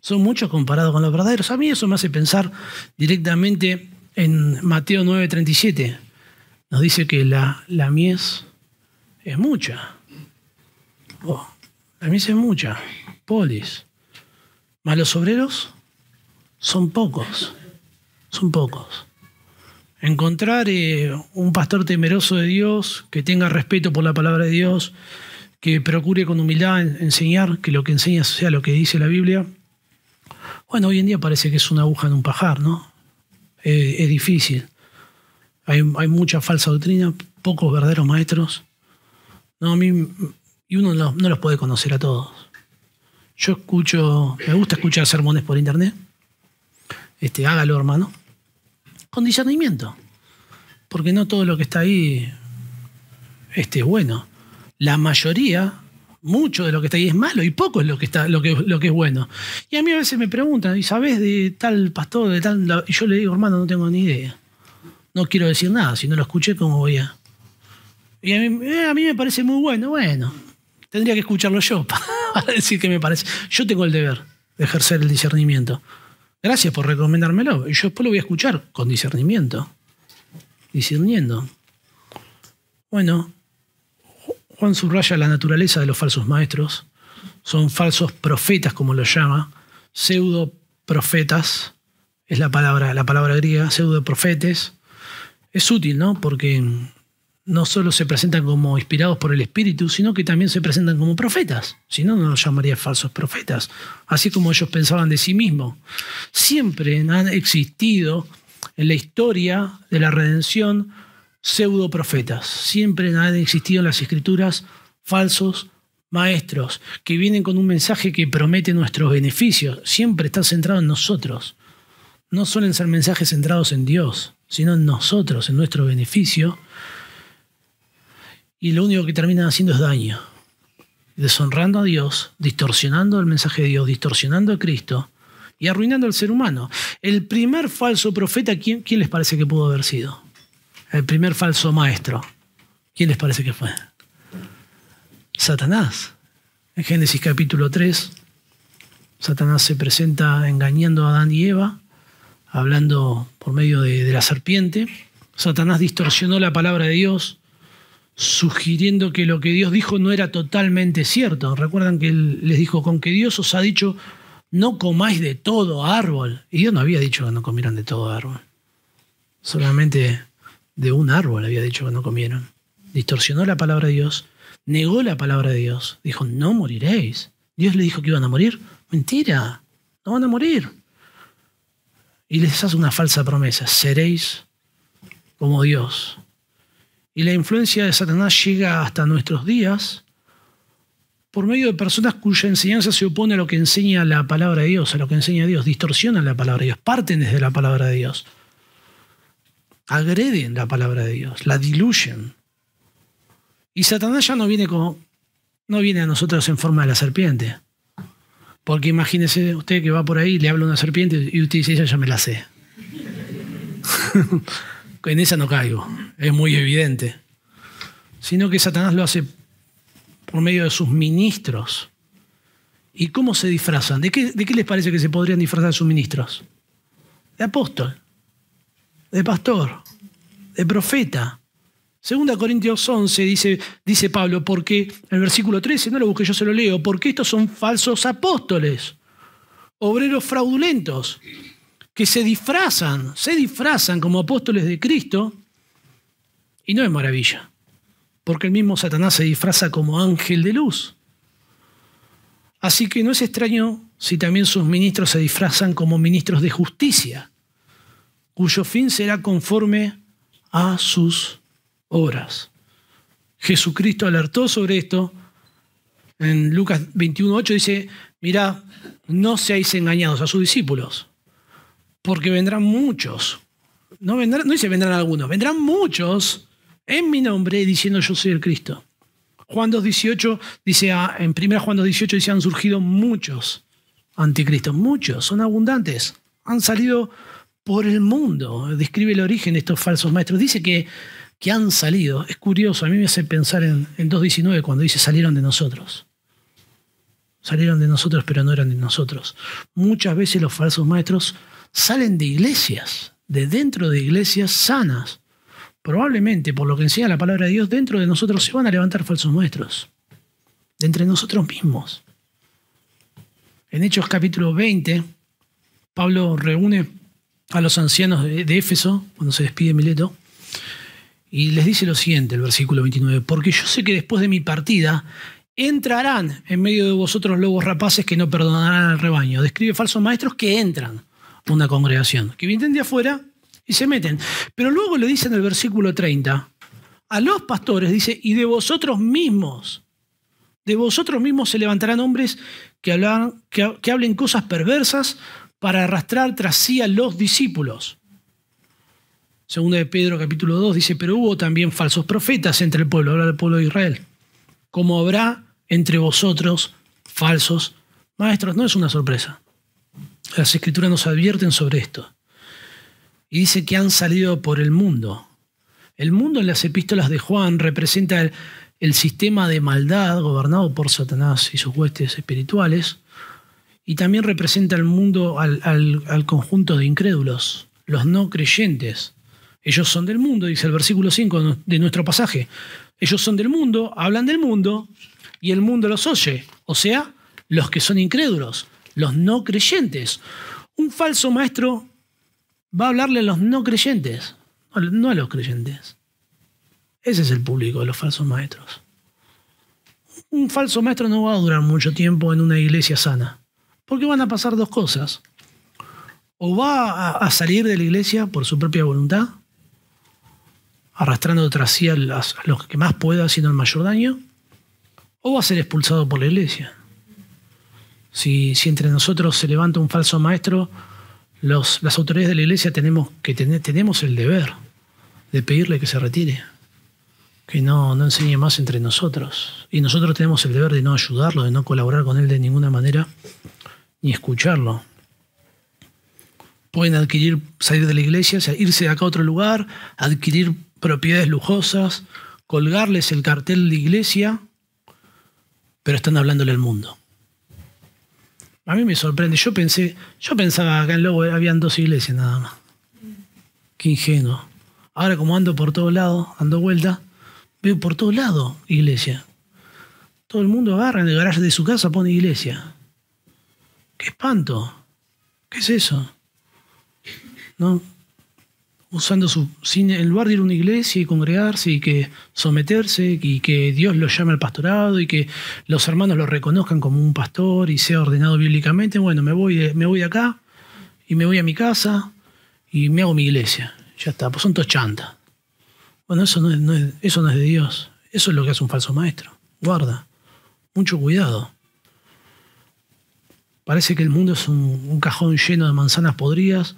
Son muchos comparados con los verdaderos. A mí eso me hace pensar directamente en Mateo 9:37. Nos dice que la, la mies es mucha. Oh, la mies es mucha. Polis. mas los obreros son pocos. Son pocos. Encontrar eh, un pastor temeroso de Dios, que tenga respeto por la palabra de Dios, que procure con humildad enseñar, que lo que enseña sea lo que dice la Biblia. Bueno, hoy en día parece que es una aguja en un pajar, ¿no? es difícil. Hay, mucha falsa doctrina, pocos verdaderos maestros. No, y uno no, no los puede conocer a todos. Yo escucho, me gusta escuchar sermones por internet. Este, hágalo, hermano. Con discernimiento. Porque no todo lo que está ahí este, es bueno. La mayoría, mucho de lo que está ahí es malo y poco es lo que, está, lo que, lo que es bueno. Y a mí a veces me preguntan, ¿y sabes de tal pastor, de tal...? Y yo le digo, hermano, no tengo ni idea. No quiero decir nada. Si no lo escuché, ¿cómo voy a...? Y a mí, eh, a mí me parece muy bueno. Bueno, tendría que escucharlo yo para decir que me parece. Yo tengo el deber de ejercer el discernimiento. Gracias por recomendármelo. Y yo después lo voy a escuchar con discernimiento. Discerniendo. Bueno, Juan subraya la naturaleza de los falsos maestros. Son falsos profetas, como lo llama. Pseudo profetas es la palabra, la palabra griega, pseudo profetes. Es útil, ¿no? Porque no solo se presentan como inspirados por el Espíritu, sino que también se presentan como profetas. Si no, no los llamaría falsos profetas, así como ellos pensaban de sí mismos. Siempre han existido en la historia de la redención pseudo profetas. Siempre han existido en las escrituras falsos maestros que vienen con un mensaje que promete nuestros beneficios. Siempre está centrado en nosotros. No suelen ser mensajes centrados en Dios, sino en nosotros, en nuestro beneficio y lo único que terminan haciendo es daño, deshonrando a Dios, distorsionando el mensaje de Dios, distorsionando a Cristo y arruinando al ser humano. El primer falso profeta, ¿quién, les parece que pudo haber sido? El primer falso maestro, ¿quién les parece que fue? Satanás. En Génesis capítulo 3, Satanás se presenta engañando a Adán y Eva, hablando por medio de la serpiente. Satanás distorsionó la palabra de Dios, sugiriendo que lo que Dios dijo no era totalmente cierto. Recuerdan que él les dijo, con que Dios os ha dicho, no comáis de todo árbol. Y Dios no había dicho que no comieran de todo árbol. Solamente de un árbol había dicho que no comieran. Distorsionó la palabra de Dios, negó la palabra de Dios. Dijo, no moriréis. Dios le dijo que iban a morir. Mentira, no van a morir. Y les hace una falsa promesa, seréis como Dios. Y la influencia de Satanás llega hasta nuestros días por medio de personas cuya enseñanza se opone a lo que enseña la palabra de Dios, a lo que enseña Dios, distorsionan la palabra de Dios, parten desde la palabra de Dios, agreden la palabra de Dios, la diluyen. Y Satanás ya no viene como, no viene a nosotros en forma de la serpiente. Porque imagínese usted que va por ahí, le habla una serpiente y usted dice, ya me la sé. en esa no caigo, es muy evidente, sino que Satanás lo hace por medio de sus ministros. ¿Y cómo se disfrazan? ¿De qué, les parece que se podrían disfrazar sus ministros? De apóstol, de pastor, de profeta. Segunda Corintios 11 dice, dice Pablo, porque el versículo 13, no lo busqué, yo se lo leo, porque estos son falsos apóstoles, obreros fraudulentos que se disfrazan, se disfrazan como apóstoles de Cristo, y no es maravilla, porque el mismo Satanás se disfraza como ángel de luz. Así que no es extraño si también sus ministros se disfrazan como ministros de justicia, cuyo fin será conforme a sus obras. Jesucristo alertó sobre esto. En Lucas 21.8 dice, mirá, no seáis engañados a sus discípulos porque vendrán muchos. No, vendrán, no dice vendrán algunos, vendrán muchos en mi nombre diciendo yo soy el Cristo. Juan 2.18 dice, ah, en 1 Juan 2.18 dice, han surgido muchos anticristos, muchos, son abundantes, han salido por el mundo, describe el origen de estos falsos maestros, dice que, que han salido, es curioso, a mí me hace pensar en, en 2.19 cuando dice salieron de nosotros, salieron de nosotros pero no eran de nosotros. Muchas veces los falsos maestros salen de iglesias, de dentro de iglesias sanas. Probablemente, por lo que enseña la palabra de Dios, dentro de nosotros se van a levantar falsos maestros, de entre nosotros mismos. En Hechos capítulo 20, Pablo reúne a los ancianos de, Éfeso, cuando se despide Mileto, y les dice lo siguiente, el versículo 29, porque yo sé que después de mi partida entrarán en medio de vosotros lobos rapaces que no perdonarán al rebaño. Describe falsos maestros que entran una congregación, que vienen de afuera y se meten. Pero luego le dice en el versículo 30, a los pastores dice, y de vosotros mismos, de vosotros mismos se levantarán hombres que, hablan, que, hablen cosas perversas para arrastrar tras sí a los discípulos. Segunda de Pedro capítulo 2 dice, pero hubo también falsos profetas entre el pueblo, habla del pueblo de Israel, como habrá entre vosotros falsos maestros. No es una sorpresa. Las escrituras nos advierten sobre esto. Y dice que han salido por el mundo. El mundo en las epístolas de Juan representa el, sistema de maldad gobernado por Satanás y sus huestes espirituales. Y también representa el mundo al, al conjunto de incrédulos, los no creyentes. Ellos son del mundo, dice el versículo 5 de nuestro pasaje. Ellos son del mundo, hablan del mundo, y el mundo los oye, o sea, los que son incrédulos los no creyentes. Un falso maestro va a hablarle a los no creyentes, no a los creyentes. Ese es el público de los falsos maestros. Un falso maestro no va a durar mucho tiempo en una iglesia sana, porque van a pasar dos cosas. O va a salir de la iglesia por su propia voluntad, arrastrando tras sí a los que más pueda, haciendo el mayor daño, o va a ser expulsado por la iglesia. Si, entre nosotros se levanta un falso maestro, las autoridades de la iglesia tenemos, que tenemos el deber de pedirle que se retire, que no, enseñe más entre nosotros. Y nosotros tenemos el deber de no ayudarlo, de no colaborar con él de ninguna manera, ni escucharlo. Pueden adquirir, salir de la iglesia, irse acá a otro lugar, adquirir propiedades lujosas, colgarles el cartel de iglesia, pero están hablándole al mundo. A mí me sorprende. Yo pensé, yo pensaba que acá en Lobo habían dos iglesias nada más. Qué ingenuo. Ahora como ando por todos lados, ando vuelta, veo por todos lados iglesia. Todo el mundo agarra en el garaje de su casa, pone iglesia. ¡Qué espanto! ¿Qué es eso? ¿No? usando su, cine. en lugar de ir a una iglesia y congregarse y que someterse y que Dios lo llame al pastorado y que los hermanos lo reconozcan como un pastor y sea ordenado bíblicamente, bueno, me voy me voy acá y me voy a mi casa y me hago mi iglesia. Ya está, pues son tochantas Bueno, eso no, es, eso no es de Dios. Eso es lo que hace un falso maestro. Guarda, mucho cuidado. Parece que el mundo es un cajón lleno de manzanas podridas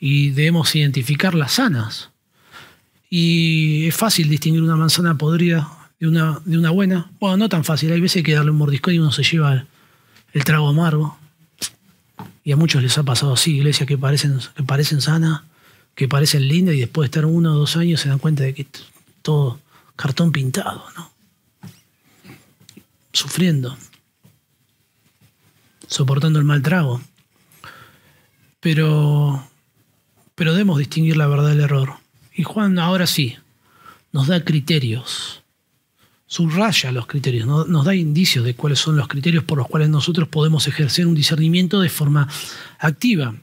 y debemos identificar las sanas. Y es fácil distinguir una manzana podrida de una, de una buena. Bueno, no tan fácil. Hay veces que darle un mordisco y uno se lleva el, trago amargo. Y a muchos les ha pasado así, iglesias que parecen, que parecen sanas, que parecen lindas y después de estar uno o dos años se dan cuenta de que todo cartón pintado, ¿no? Sufriendo, soportando el mal trago. Pero pero debemos distinguir la verdad del error. Y Juan ahora sí, nos da criterios, subraya los criterios, nos da indicios de cuáles son los criterios por los cuales nosotros podemos ejercer un discernimiento de forma activa.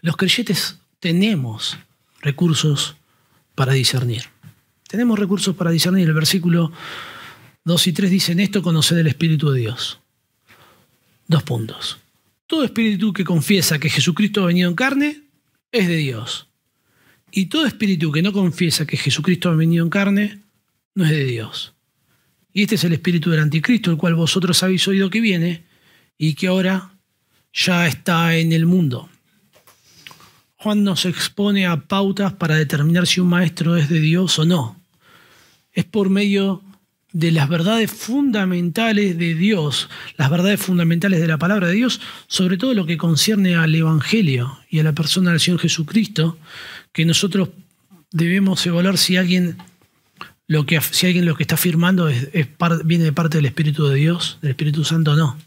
Los creyentes tenemos recursos para discernir. Tenemos recursos para discernir. El versículo 2 y 3 dicen esto, conocer el Espíritu de Dios. Dos puntos. Todo espíritu que confiesa que Jesucristo ha venido en carne es de Dios. Y todo espíritu que no confiesa que Jesucristo ha venido en carne, no es de Dios. Y este es el espíritu del anticristo, el cual vosotros habéis oído que viene y que ahora ya está en el mundo. Juan nos expone a pautas para determinar si un maestro es de Dios o no. Es por medio de las verdades fundamentales de Dios, las verdades fundamentales de la palabra de Dios, sobre todo lo que concierne al Evangelio y a la persona del Señor Jesucristo, que nosotros debemos evaluar si alguien lo que, si alguien que está afirmando es, viene de parte del Espíritu de Dios, del Espíritu Santo, o no.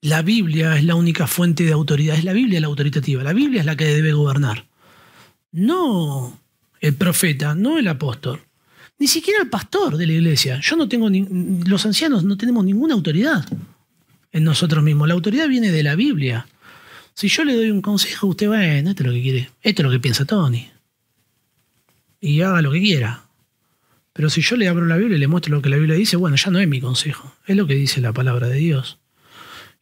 La Biblia es la única fuente de autoridad, es la Biblia la autoritativa, la Biblia es la que debe gobernar. No el profeta, no el apóstol. Ni siquiera el pastor de la iglesia. Yo no tengo, ni, los ancianos no tenemos ninguna autoridad en nosotros mismos. La autoridad viene de la Biblia. Si yo le doy un consejo, usted bueno, esto es lo que quiere, esto es lo que piensa Tony. Y haga lo que quiera. Pero si yo le abro la Biblia y le muestro lo que la Biblia dice, bueno, ya no es mi consejo, es lo que dice la palabra de Dios.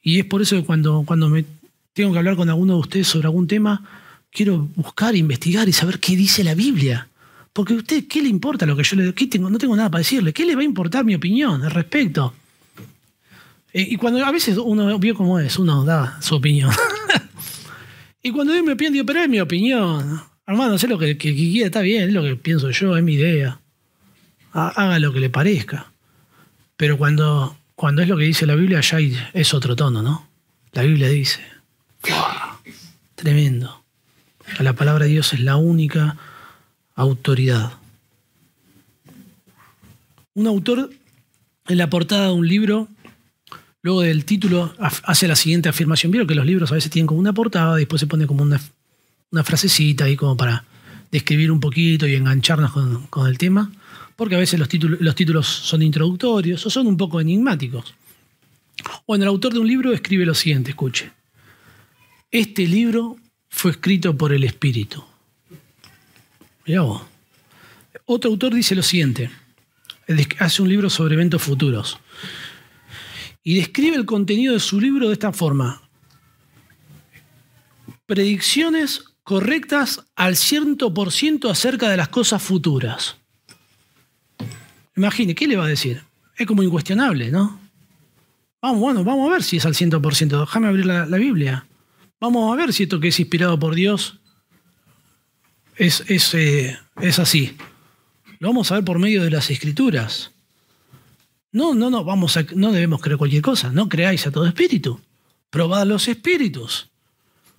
Y es por eso que cuando, cuando me tengo que hablar con alguno de ustedes sobre algún tema, quiero buscar, investigar y saber qué dice la Biblia. Porque a usted, ¿qué le importa lo que yo le doy? Tengo? No tengo nada para decirle. ¿Qué le va a importar mi opinión al respecto? Eh, y cuando a veces uno vio cómo es, uno da su opinión. y cuando yo mi opinión, digo, pero es mi opinión. Hermano, sé lo que, quiera, está bien, es lo que pienso yo, es mi idea. Haga lo que le parezca. Pero cuando, cuando es lo que dice la Biblia, ya es otro tono, ¿no? La Biblia dice, tremendo. La palabra de Dios es la única autoridad. Un autor en la portada de un libro, luego del título, hace la siguiente afirmación. Vieron que los libros a veces tienen como una portada, después se pone como una, frasecita ahí como para describir un poquito y engancharnos con, el tema, porque a veces los títulos, los títulos son introductorios o son un poco enigmáticos. Bueno, el autor de un libro escribe lo siguiente, escuche. Este libro fue escrito por el Espíritu. Mirá vos. Otro autor dice lo siguiente. Hace un libro sobre eventos futuros. Y describe el contenido de su libro de esta forma. Predicciones correctas al 100% acerca de las cosas futuras. Imagine, ¿qué le va a decir? Es como incuestionable, ¿no? Vamos, bueno, vamos a ver si es al 100%. Déjame abrir la, la Biblia. Vamos a ver si esto que es inspirado por Dios es, eh, es, así. Lo vamos a ver por medio de las escrituras. No, no, no, vamos no debemos creer cualquier cosa. No creáis a todo espíritu. Probad los espíritus.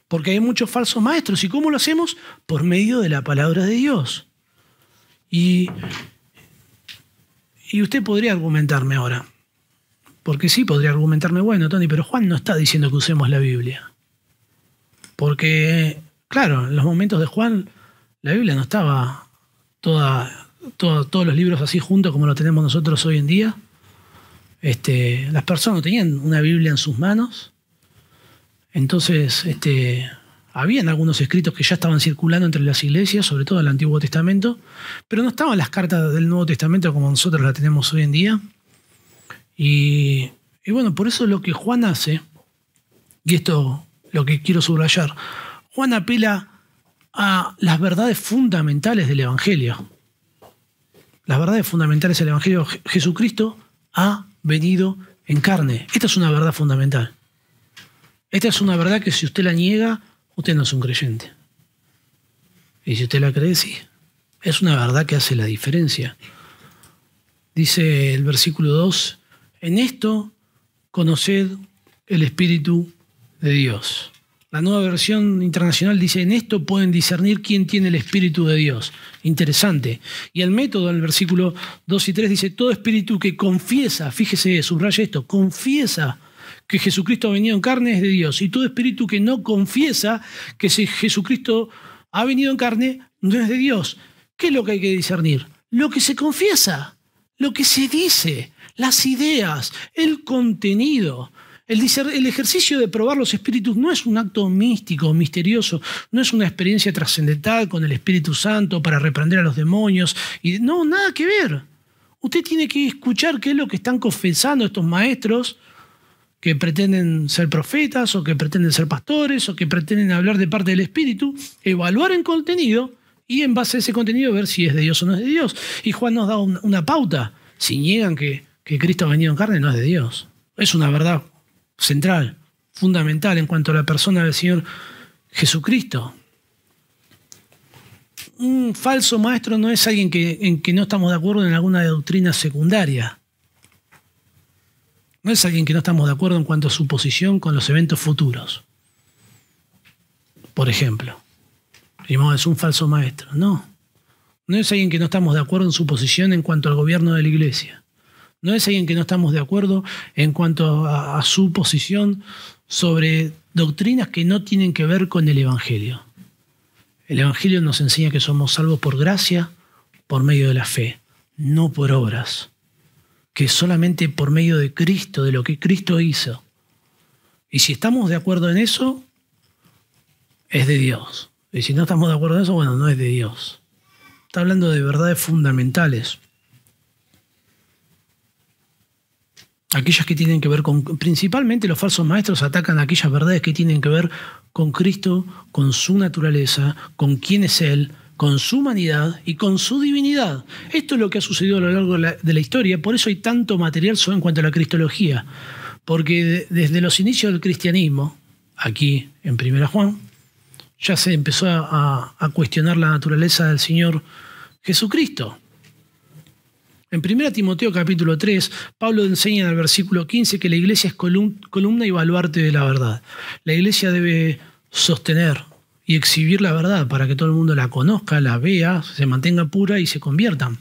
Porque hay muchos falsos maestros. ¿Y cómo lo hacemos? Por medio de la palabra de Dios. Y, y usted podría argumentarme ahora. Porque sí, podría argumentarme, bueno, Tony, pero Juan no está diciendo que usemos la Biblia. Porque, claro, en los momentos de Juan la Biblia no estaba toda, todos los libros así juntos como lo tenemos nosotros hoy en día. Este, las personas tenían una Biblia en sus manos. Entonces, este, habían algunos escritos que ya estaban circulando entre las iglesias, sobre todo el Antiguo Testamento, pero no estaban las cartas del Nuevo Testamento como nosotros la tenemos hoy en día. Y, y bueno, por eso lo que Juan hace, y esto lo que quiero subrayar, Juan apela a las verdades fundamentales del Evangelio. Las verdades fundamentales del Evangelio. Jesucristo ha venido en carne. Esta es una verdad fundamental. Esta es una verdad que si usted la niega, usted no es un creyente. Y si usted la cree, sí. Es una verdad que hace la diferencia. Dice el versículo 2, en esto conoced el Espíritu de Dios. La nueva versión internacional dice, en esto pueden discernir quién tiene el Espíritu de Dios. Interesante. Y el método en el versículo 2 y 3 dice, todo espíritu que confiesa, fíjese, subraya esto, confiesa que Jesucristo ha venido en carne es de Dios. Y todo espíritu que no confiesa que si Jesucristo ha venido en carne no es de Dios. ¿Qué es lo que hay que discernir? Lo que se confiesa, lo que se dice, las ideas, el contenido. El, ejercicio de probar los espíritus no es un acto místico, misterioso, no es una experiencia trascendental con el Espíritu Santo para reprender a los demonios. Y, no, nada que ver. Usted tiene que escuchar qué es lo que están confesando estos maestros que pretenden ser profetas o que pretenden ser pastores o que pretenden hablar de parte del Espíritu, evaluar en contenido y en base a ese contenido ver si es de Dios o no es de Dios. Y Juan nos da una, pauta. Si niegan que, que Cristo ha venido en carne, no es de Dios. Es una verdad central, fundamental en cuanto a la persona del Señor Jesucristo. Un falso maestro no es alguien que, en que no estamos de acuerdo en alguna doctrina secundaria. No es alguien que no estamos de acuerdo en cuanto a su posición con los eventos futuros. Por ejemplo, es un falso maestro. No. No es alguien que no estamos de acuerdo en su posición en cuanto al gobierno de la iglesia. No es alguien que no estamos de acuerdo en cuanto a, su posición sobre doctrinas que no tienen que ver con el Evangelio. El Evangelio nos enseña que somos salvos por gracia, por medio de la fe, no por obras. Que solamente por medio de Cristo, de lo que Cristo hizo. Y si estamos de acuerdo en eso, es de Dios. Y si no estamos de acuerdo en eso, bueno, no es de Dios. Está hablando de verdades fundamentales. aquellas que tienen que ver con, principalmente los falsos maestros atacan aquellas verdades que tienen que ver con Cristo, con su naturaleza, con quién es Él, con su humanidad y con su divinidad. Esto es lo que ha sucedido a lo largo de la, historia, por eso hay tanto material sobre en cuanto a la cristología, porque desde los inicios del cristianismo, aquí en Primera Juan, ya se empezó a cuestionar la naturaleza del Señor Jesucristo. En 1 Timoteo capítulo 3, Pablo enseña en el versículo 15 que la iglesia es columna y baluarte de la verdad. La iglesia debe sostener y exhibir la verdad para que todo el mundo la conozca, la vea, se mantenga pura y se convierta.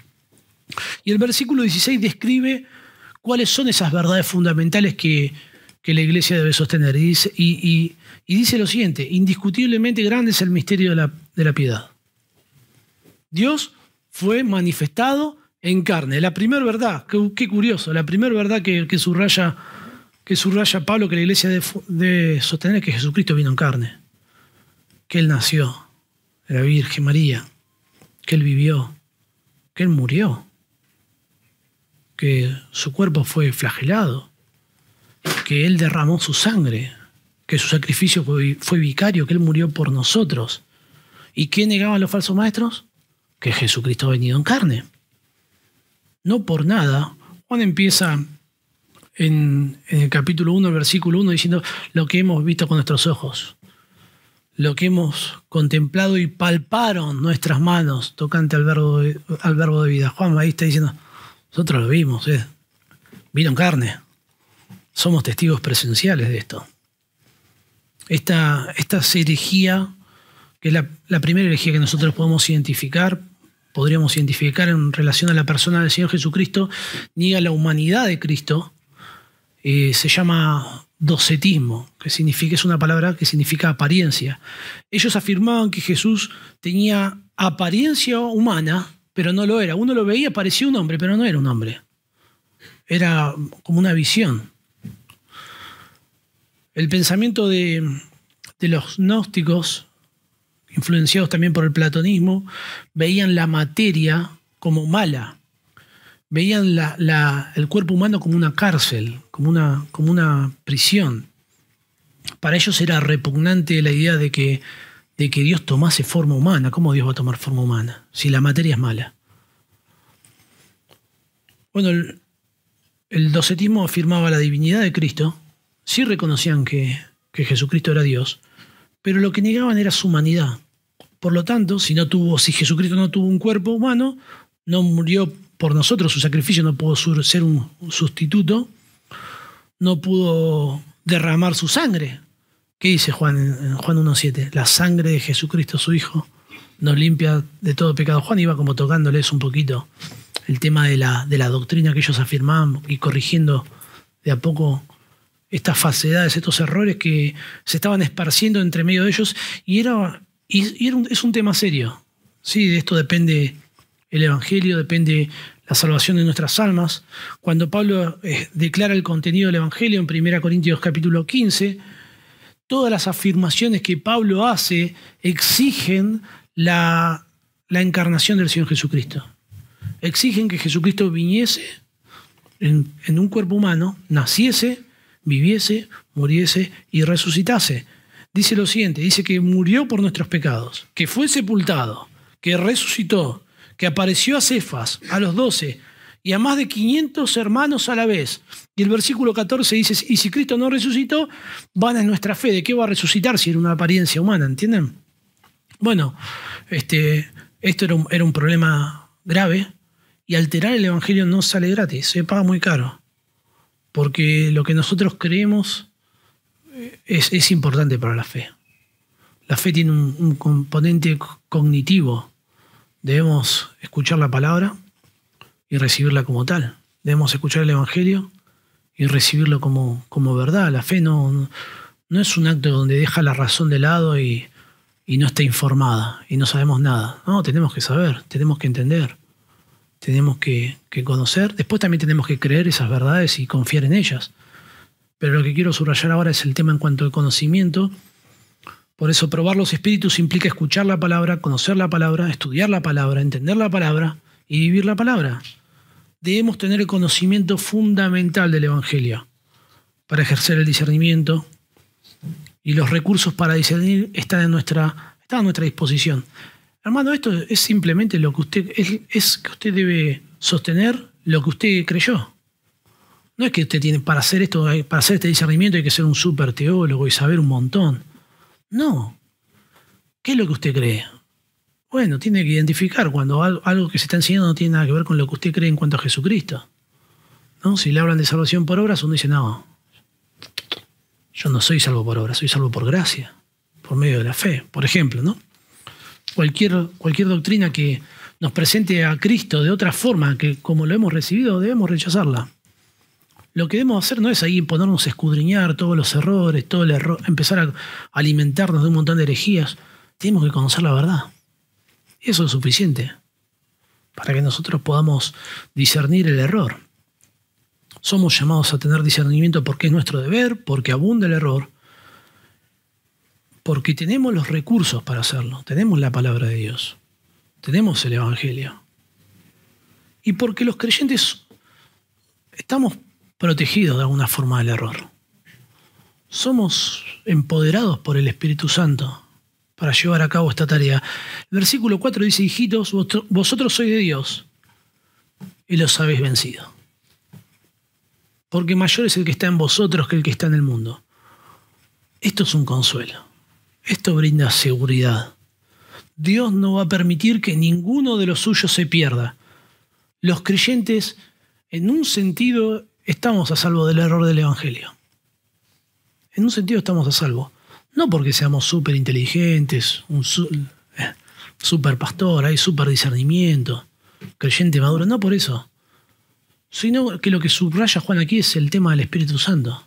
Y el versículo 16 describe cuáles son esas verdades fundamentales que, la iglesia debe sostener. Y dice, dice, lo siguiente, indiscutiblemente grande es el misterio de la, de la piedad. Dios fue manifestado en carne. La primera verdad, qué, curioso, la primera verdad que, subraya, que subraya Pablo que la iglesia de sostener es que Jesucristo vino en carne, que Él nació, la Virgen María, que Él vivió, que Él murió, que su cuerpo fue flagelado, que Él derramó su sangre, que su sacrificio fue, fue vicario, que Él murió por nosotros. ¿Y qué negaban los falsos maestros? Que Jesucristo ha venido en carne. No por nada, Juan empieza en, el capítulo 1, el versículo 1, diciendo lo que hemos visto con nuestros ojos, lo que hemos contemplado y palparon nuestras manos tocante al verbo de, vida. Juan ahí está diciendo, nosotros lo vimos, eh. vieron carne, somos testigos presenciales de esto. Esta, esta herejía, que es la, la primera herejía que nosotros podemos identificar podríamos identificar en relación a la persona del Señor Jesucristo, niega la humanidad de Cristo, eh, se llama docetismo, que significa, es una palabra que significa apariencia. Ellos afirmaban que Jesús tenía apariencia humana, pero no lo era. Uno lo veía, parecía un hombre, pero no era un hombre. Era como una visión. El pensamiento de, de los gnósticos influenciados también por el platonismo, veían la materia como mala, veían el cuerpo humano como una cárcel, como una, prisión. Para ellos era repugnante la idea de que, Dios tomase forma humana. ¿Cómo Dios va a tomar forma humana si la materia es mala? Bueno, el, docetismo afirmaba la divinidad de Cristo, sí reconocían que Jesucristo era Dios, pero lo que negaban era su humanidad. Por lo tanto, si no tuvo, si Jesucristo no tuvo un cuerpo humano, no murió por nosotros, su sacrificio no pudo ser un sustituto, no pudo derramar su sangre. ¿Qué dice Juan en Juan 1.7? La sangre de Jesucristo, su Hijo, nos limpia de todo pecado. Juan iba como tocándoles un poquito el tema de la, de la doctrina que ellos afirmaban y corrigiendo de a poco estas falsedades, estos errores que se estaban esparciendo entre medio de ellos y era y, es un tema serio. Sí, de esto depende el Evangelio, depende la salvación de nuestras almas. Cuando Pablo eh, declara el contenido del Evangelio en 1 Corintios capítulo 15, todas las afirmaciones que Pablo hace exigen la, encarnación del Señor Jesucristo. Exigen que Jesucristo viniese en un cuerpo humano, naciese, viviese, muriese y resucitase dice lo siguiente, dice que murió por nuestros pecados, que fue sepultado, que resucitó, que apareció a Cefas, a los doce, y a más de 500 hermanos a la vez. Y el versículo 14 dice, y si Cristo no resucitó, van a nuestra fe, ¿de qué va a resucitar si era una apariencia humana? ¿Entienden? Bueno, este, esto era un, era un problema grave y alterar el Evangelio no sale gratis, se paga muy caro, porque lo que nosotros creemos es, importante para la fe. La fe tiene un, componente cognitivo. Debemos escuchar la palabra y recibirla como tal. Debemos escuchar el Evangelio y recibirlo como, verdad. La fe no, no es un acto donde deja la razón de lado y, no está informada y no sabemos nada. No, tenemos que saber, tenemos que entender, tenemos que, que conocer. Después también tenemos que creer esas verdades y confiar en ellas. Pero lo que quiero subrayar ahora es el tema en cuanto al conocimiento. Por eso probar los espíritus implica escuchar la palabra, conocer la palabra, estudiar la palabra, entender la palabra y vivir la palabra. Debemos tener el conocimiento fundamental del Evangelio para ejercer el discernimiento y los recursos para discernir están, en nuestra, a nuestra disposición. Hermano, esto es simplemente lo que usted, es que usted debe sostener lo que usted creyó. No es que usted tiene, para hacer esto, eh, para hacer este discernimiento hay que ser un súper teólogo y saber un montón. No. ¿Qué es lo que usted cree? Bueno, tiene que identificar cuando algo que se está enseñando no tiene nada que ver con lo que usted cree en cuanto a Jesucristo. ¿No? Si le hablan de salvación por obras, uno dice, no, yo no soy salvo por obras, soy salvo por gracia, por medio de la fe, por ejemplo, ¿no? Cualquier, cualquier doctrina que nos presente a Cristo de otra forma que como lo hemos recibido, debemos rechazarla. Lo que debemos hacer no es ahí ponernos a escudriñar todos los errores, todo el error, empezar a alimentarnos de un montón de herejías. Tenemos que conocer la verdad. Eso es suficiente para que nosotros podamos discernir el error. Somos llamados a tener discernimiento porque es nuestro deber, porque abunda el error, porque tenemos los recursos para hacerlo, tenemos la palabra de Dios, tenemos el Evangelio. Y porque los creyentes estamos protegidos de alguna forma del error. Somos empoderados por el Espíritu Santo para llevar a cabo esta tarea. El versículo 4 dice, hijitos, vosotros sois de Dios y los habéis vencido. Porque mayor es el que está en vosotros que el que está en el mundo. Esto es un consuelo. Esto brinda seguridad. Dios no va a permitir que ninguno de los suyos se pierda. Los creyentes, en un sentido, estamos a salvo del error del Evangelio. En un sentido estamos a salvo. No porque seamos súper inteligentes, un súper eh, pastor, hay súper discernimiento, creyente maduro, no por eso. Sino que lo que subraya Juan aquí es el tema del Espíritu Santo.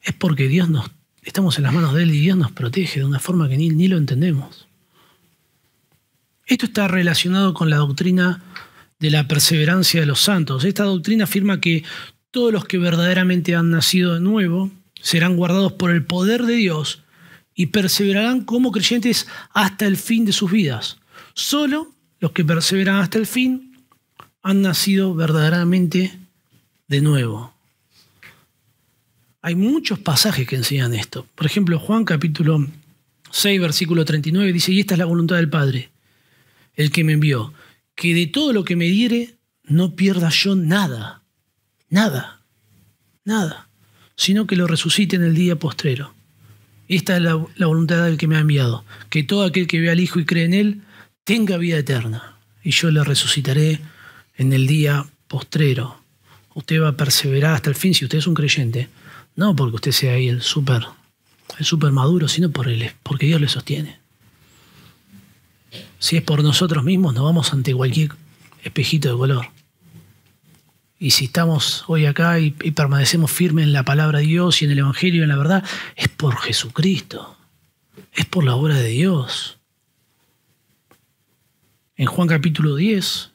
Es porque Dios nos, estamos en las manos de Él y Dios nos protege de una forma que ni, ni lo entendemos. Esto está relacionado con la doctrina de la perseverancia de los santos. Esta doctrina afirma que todos los que verdaderamente han nacido de nuevo serán guardados por el poder de Dios y perseverarán como creyentes hasta el fin de sus vidas. Solo los que perseveran hasta el fin han nacido verdaderamente de nuevo. Hay muchos pasajes que enseñan esto. Por ejemplo, Juan capítulo 6, versículo 39 dice, y esta es la voluntad del Padre, el que me envió, que de todo lo que me diere no pierda yo nada, nada, nada, sino que lo resucite en el día postrero. Esta es la, voluntad del que me ha enviado, que todo aquel que vea al Hijo y cree en Él tenga vida eterna, y yo le resucitaré en el día postrero. Usted va a perseverar hasta el fin si usted es un creyente, no porque usted sea ahí el súper el super maduro, sino porque Dios le sostiene. Si es por nosotros mismos, nos vamos ante cualquier espejito de color. Y si estamos hoy acá y, permanecemos firmes en la palabra de Dios y en el Evangelio y en la verdad, es por Jesucristo. Es por la obra de Dios. En Juan capítulo 10,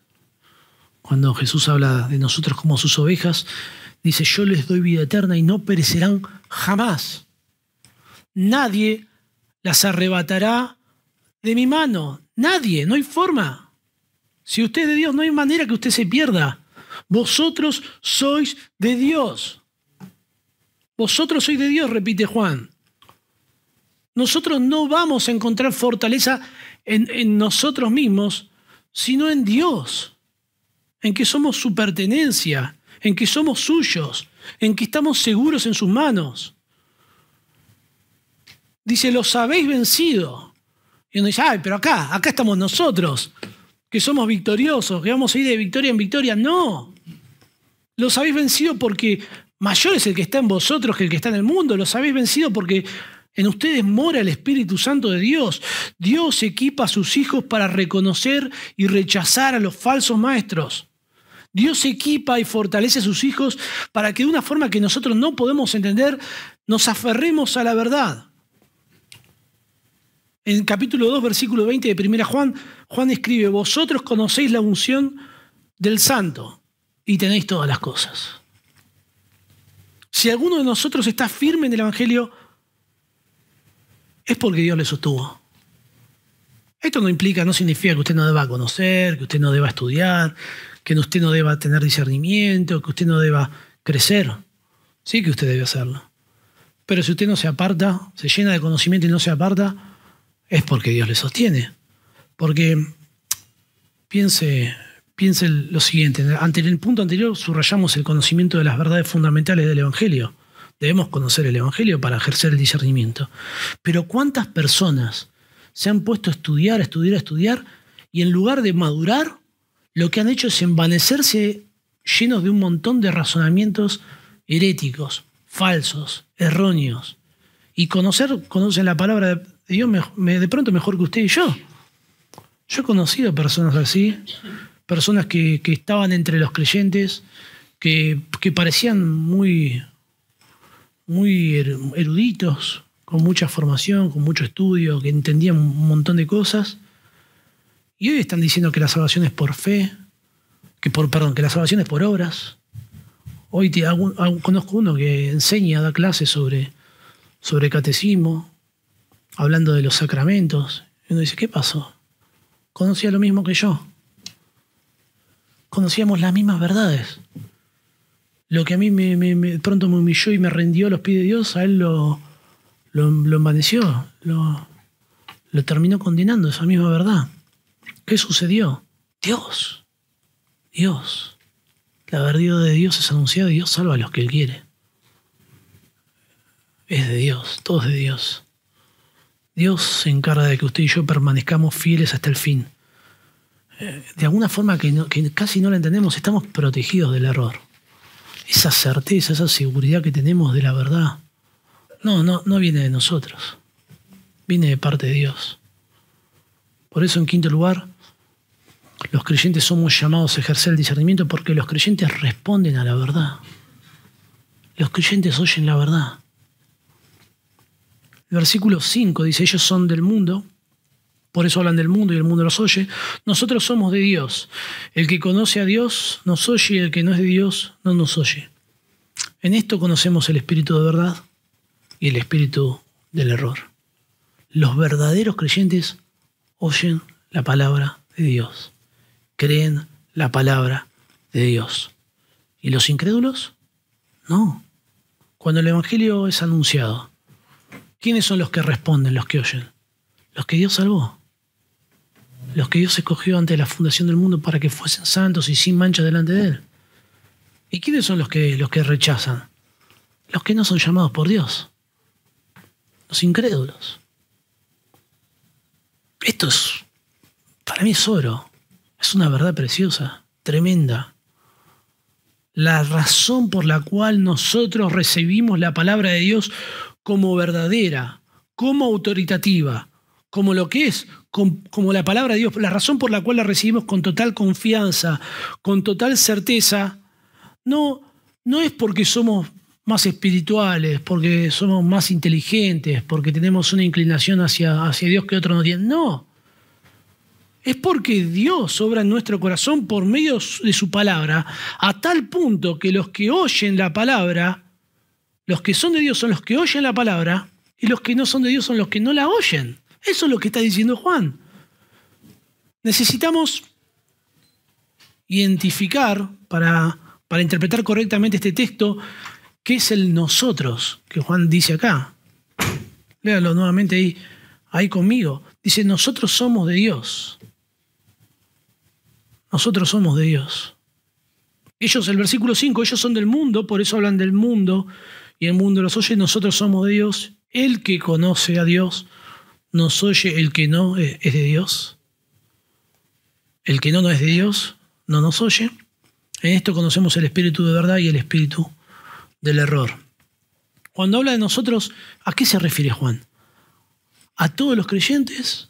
cuando Jesús habla de nosotros como sus ovejas, dice, yo les doy vida eterna y no perecerán jamás. Nadie las arrebatará de mi mano. Nadie, no hay forma. Si usted es de Dios, no hay manera que usted se pierda. Vosotros sois de Dios. Vosotros sois de Dios, repite Juan. Nosotros no vamos a encontrar fortaleza en, nosotros mismos, sino en Dios, en que somos su pertenencia, en que somos suyos, en que estamos seguros en sus manos. Dice, los habéis vencido. Y uno dice, ay, pero acá, acá estamos nosotros, que somos victoriosos, que vamos a ir de victoria en victoria. No, los habéis vencido porque mayor es el que está en vosotros que el que está en el mundo. Los habéis vencido porque en ustedes mora el Espíritu Santo de Dios. Dios equipa a sus hijos para reconocer y rechazar a los falsos maestros. Dios equipa y fortalece a sus hijos para que de una forma que nosotros no podemos entender, nos aferremos a la verdad. En capítulo 2, versículo 20 de 1 Juan, Juan escribe, vosotros conocéis la unción del santo y tenéis todas las cosas. Si alguno de nosotros está firme en el Evangelio, es porque Dios le sostuvo. Esto no implica, no significa que usted no deba conocer, que usted no deba estudiar, que usted no deba tener discernimiento, que usted no deba crecer. Sí que usted debe hacerlo. Pero si usted no se aparta, se llena de conocimiento y no se aparta, es porque Dios le sostiene. Porque piense, piense lo siguiente, ante el punto anterior subrayamos el conocimiento de las verdades fundamentales del Evangelio. Debemos conocer el Evangelio para ejercer el discernimiento. Pero ¿cuántas personas se han puesto a estudiar, a estudiar, a estudiar y en lugar de madurar, lo que han hecho es envanecerse llenos de un montón de razonamientos heréticos, falsos, erróneos? Y conocer, conocen la palabra de me, de pronto mejor que usted y yo. Yo he conocido personas así, personas que, estaban entre los creyentes, que, parecían muy, muy er-, eruditos, con mucha formación, con mucho estudio, que entendían un montón de cosas. Y hoy están diciendo que la salvación es por fe, que por, perdón, que la salvación es por obras. Hoy te, conozco uno que enseña, da clases sobre, sobre catecismo, hablando de los sacramentos. uno dice, ¿qué pasó? Conocía lo mismo que yo. Conocíamos las mismas verdades. Lo que a mí me, pronto me humilló y me rendió a los pies de Dios, a él lo, lo, envaneció, lo, lo terminó condenando, esa misma verdad. ¿Qué sucedió? Dios, Dios. La verdad de Dios es anunciada y Dios salva a los que Él quiere. Es de Dios, todo es de Dios. Dios se encarga de que usted y yo permanezcamos fieles hasta el fin. Eh, de alguna forma que, casi no la entendemos, estamos protegidos del error. Esa certeza, esa seguridad que tenemos de la verdad, no, no, no viene de nosotros, viene de parte de Dios. Por eso, en quinto lugar, los creyentes somos llamados a ejercer el discernimiento porque los creyentes responden a la verdad. Los creyentes oyen la verdad versículo 5 dice, ellos son del mundo, por eso hablan del mundo y el mundo los oye. Nosotros somos de Dios. El que conoce a Dios nos oye y el que no es de Dios no nos oye. En esto conocemos el espíritu de verdad y el espíritu del error. Los verdaderos creyentes oyen la palabra de Dios, creen la palabra de Dios. ¿Y los incrédulos? No. Cuando el Evangelio es anunciado, ¿quiénes son los que responden, los que oyen? Los que Dios salvó. Los que Dios escogió ante la fundación del mundo para que fuesen santos y sin mancha delante de Él. ¿Y quiénes son los que, los que rechazan? Los que no son llamados por Dios. Los incrédulos. Esto es, para mí es oro. Es una verdad preciosa, tremenda. La razón por la cual nosotros recibimos la palabra de Dios como verdadera, como autoritativa, como lo que es, como la palabra de Dios, la razón por la cual la recibimos con total confianza, con total certeza, no, no es porque somos más espirituales, porque somos más inteligentes, porque tenemos una inclinación hacia, hacia Dios que otros no tienen. No. Es porque Dios obra en nuestro corazón por medio de su palabra, a tal punto que los que oyen la palabra los que son de Dios son los que oyen la palabra y los que no son de Dios son los que no la oyen. Eso es lo que está diciendo Juan. Necesitamos identificar para, para interpretar correctamente este texto qué es el nosotros que Juan dice acá. Léalo nuevamente ahí, ahí conmigo. Dice, nosotros somos de Dios. Nosotros somos de Dios. Ellos, el versículo 5, ellos son del mundo, por eso hablan del mundo y el mundo los oye, nosotros somos de Dios. El que conoce a Dios nos oye, el que no es de Dios. El que no, no es de Dios, no nos oye. En esto conocemos el espíritu de verdad y el espíritu del error. Cuando habla de nosotros, ¿a qué se refiere Juan? ¿A todos los creyentes?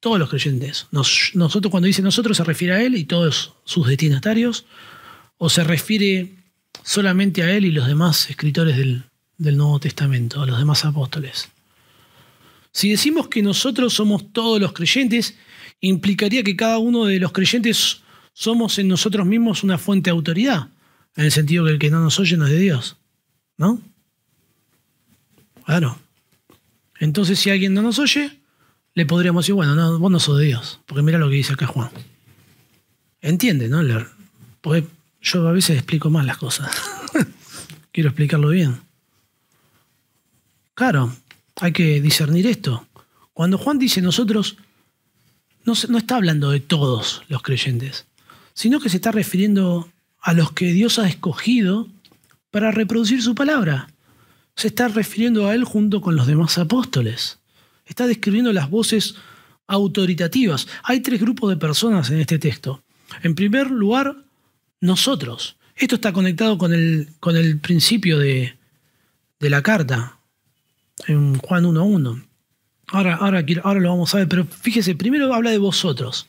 Todos los creyentes. nosotros, cuando dice nosotros, se refiere a él y todos sus destinatarios. ¿O se refiere solamente a él y los demás escritores del, Nuevo Testamento, a los demás apóstoles. Si decimos que nosotros somos todos los creyentes, implicaría que cada uno de los creyentes somos en nosotros mismos una fuente de autoridad, en el sentido que el que no nos oye no es de Dios, ¿no? Claro. Entonces, si alguien no nos oye, le podríamos decir, bueno, no, vos no sos de Dios, porque mira lo que dice acá Juan. Entiende, ¿no? Porque yo a veces explico mal las cosas. Quiero explicarlo bien. Claro, hay que discernir esto. Cuando Juan dice nosotros, no, no está hablando de todos los creyentes, sino que se está refiriendo a los que Dios ha escogido para reproducir su palabra. Se está refiriendo a él junto con los demás apóstoles. Está describiendo las voces autoritativas. Hay tres grupos de personas en este texto. En primer lugar, nosotros. Esto está conectado con el, con el principio de, la carta, en Juan 1.1. Ahora, ahora, ahora lo vamos a ver, pero fíjese, primero habla de vosotros.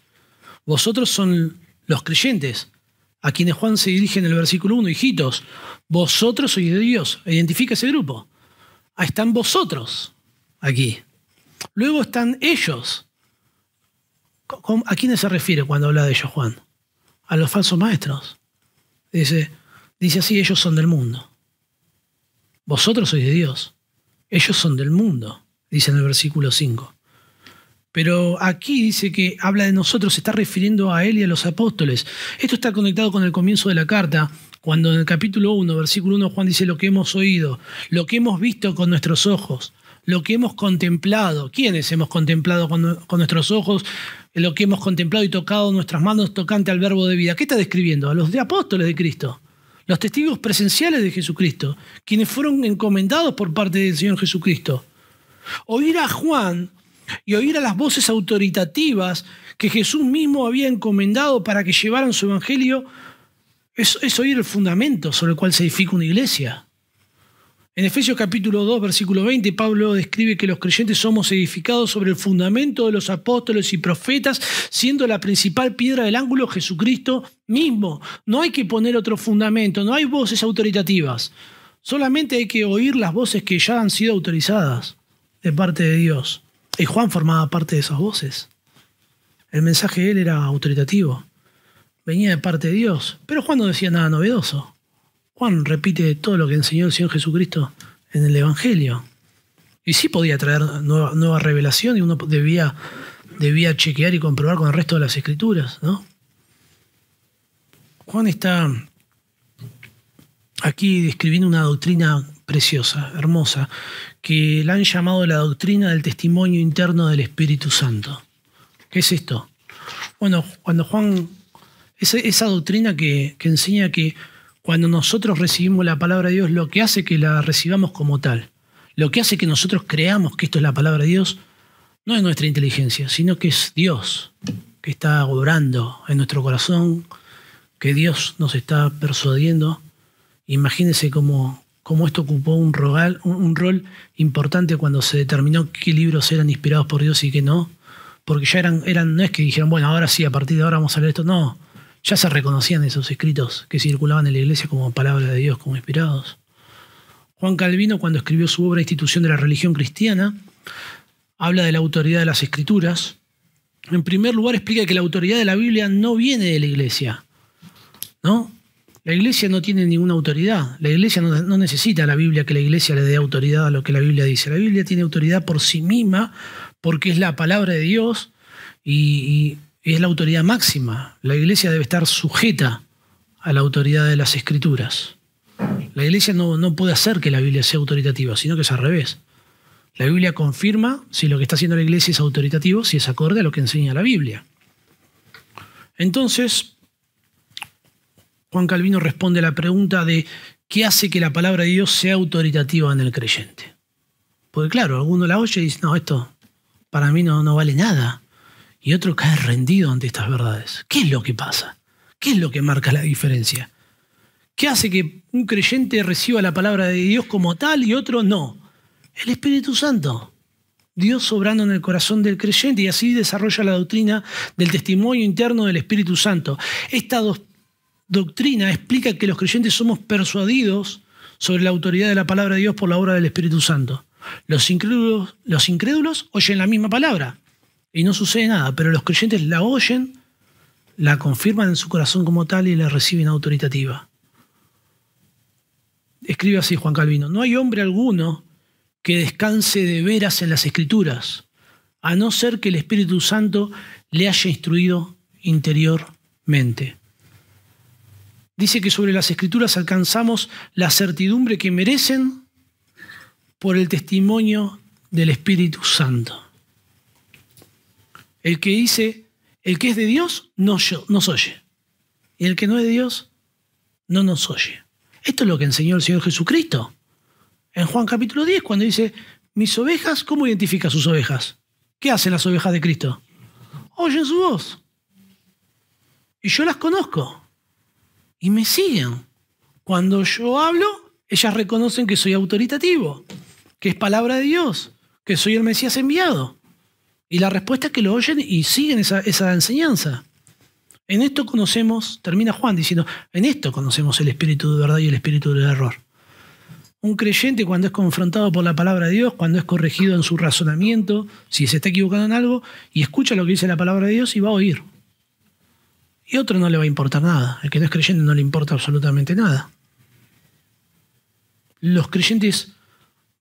Vosotros son los creyentes, a quienes Juan se dirige en el versículo 1, hijitos, vosotros sois de Dios, identifica ese grupo. Ahí están vosotros, aquí. Luego están ellos. ¿A quiénes se refiere cuando habla de ellos Juan? A los falsos maestros. Dice, dice así, ellos son del mundo. Vosotros sois de Dios. Ellos son del mundo, dice en el versículo 5. Pero aquí dice que habla de nosotros, se está refiriendo a él y a los apóstoles. Esto está conectado con el comienzo de la carta, cuando en el capítulo 1, versículo 1, Juan dice lo que hemos oído, lo que hemos visto con nuestros ojos, lo que hemos contemplado, quiénes hemos contemplado con, nuestros ojos, lo que hemos contemplado y tocado nuestras manos tocante al verbo de vida. ¿Qué está describiendo? A los de apóstoles de Cristo, los testigos presenciales de Jesucristo, quienes fueron encomendados por parte del Señor Jesucristo. Oír a Juan y oír a las voces autoritativas que Jesús mismo había encomendado para que llevaran su evangelio es oír el fundamento sobre el cual se edifica una iglesia. En Efesios capítulo 2, versículo 20, Pablo describe que los creyentes somos edificados sobre el fundamento de los apóstoles y profetas, siendo la principal piedra del ángulo Jesucristo mismo. No hay que poner otro fundamento, no hay voces autoritativas. Solamente hay que oír las voces que ya han sido autorizadas de parte de Dios. Y Juan formaba parte de esas voces. El mensaje de él era autoritativo. Venía de parte de Dios. Pero Juan no decía nada novedoso. Juan repite todo lo que enseñó el Señor Jesucristo en el Evangelio. Y sí podía traer nueva, revelación y uno debía, debía chequear y comprobar con el resto de las escrituras, ¿no? Juan está aquí describiendo una doctrina preciosa, hermosa, que la han llamado la doctrina del testimonio interno del Espíritu Santo. ¿Qué es esto? Bueno, cuando Juan, esa, esa doctrina que, que enseña que cuando nosotros recibimos la palabra de Dios, lo que hace que la recibamos como tal, lo que hace que nosotros creamos que esto es la palabra de Dios, no es nuestra inteligencia, sino que es Dios que está obrando en nuestro corazón, que Dios nos está persuadiendo. Imagínense cómo, cómo esto ocupó un, rogal, rol importante cuando se determinó qué libros eran inspirados por Dios y qué no. Porque ya eran, eran, no es que dijeron, bueno, ahora sí, a partir de ahora vamos a leer esto. No, ya se reconocían esos escritos que circulaban en la iglesia como palabra de Dios, como inspirados. Juan Calvino, cuando escribió su obra Institución de la Religión Cristiana, habla de la autoridad de las escrituras. En primer lugar, explica que la autoridad de la Biblia no viene de la iglesia. ¿no? La iglesia no tiene ninguna autoridad. La iglesia no, necesita a la Biblia que la iglesia le dé autoridad a lo que la Biblia dice. La Biblia tiene autoridad por sí misma porque es la palabra de Dios y es la autoridad máxima. La iglesia debe estar sujeta a la autoridad de las escrituras. La iglesia no, puede hacer que la Biblia sea autoritativa, sino que es al revés. La Biblia confirma si lo que está haciendo la iglesia es autoritativo, si es acorde a lo que enseña la Biblia. Entonces, Juan Calvino responde a la pregunta de qué hace que la palabra de Dios sea autoritativa en el creyente. Porque claro, alguno la oye y dice, no, esto para mí no, no vale nada y otro cae rendido ante estas verdades. ¿Qué es lo que pasa? ¿Qué es lo que marca la diferencia? ¿Qué hace que un creyente reciba la palabra de Dios como tal y otro no? El Espíritu Santo. Dios sobrando en el corazón del creyente y así desarrolla la doctrina del testimonio interno del Espíritu Santo. Esta doctrina explica que los creyentes somos persuadidos sobre la autoridad de la palabra de Dios por la obra del Espíritu Santo. los incrédulos oyen la misma palabra, y no sucede nada, pero los creyentes la oyen, la confirman en su corazón como tal y la reciben autoritativa. Escribe así Juan Calvino, no hay hombre alguno que descanse de veras en las escrituras, a no ser que el Espíritu Santo le haya instruido interiormente. Dice que sobre las escrituras alcanzamos la certidumbre que merecen por el testimonio del Espíritu Santo. El que dice, el que es de Dios, no nos oye. Y el que no es de Dios, no nos oye. Esto es lo que enseñó el Señor Jesucristo. En Juan capítulo 10, cuando dice, mis ovejas, ¿cómo identifica sus ovejas? ¿Qué hacen las ovejas de Cristo? Oyen su voz. Y yo las conozco. Y me siguen. Cuando yo hablo, ellas reconocen que soy autoritativo, que es palabra de Dios, que soy el Mesías enviado. Y la respuesta es que lo oyen y siguen esa, enseñanza. En esto conocemos, termina Juan diciendo, en esto conocemos el espíritu de verdad y el espíritu del error. Un creyente cuando es confrontado por la palabra de Dios, cuando es corregido en su razonamiento, si se está equivocando en algo, y escucha lo que dice la palabra de Dios y va a oír. Y otro no le va a importar nada. El que no es creyente no le importa absolutamente nada. Los creyentes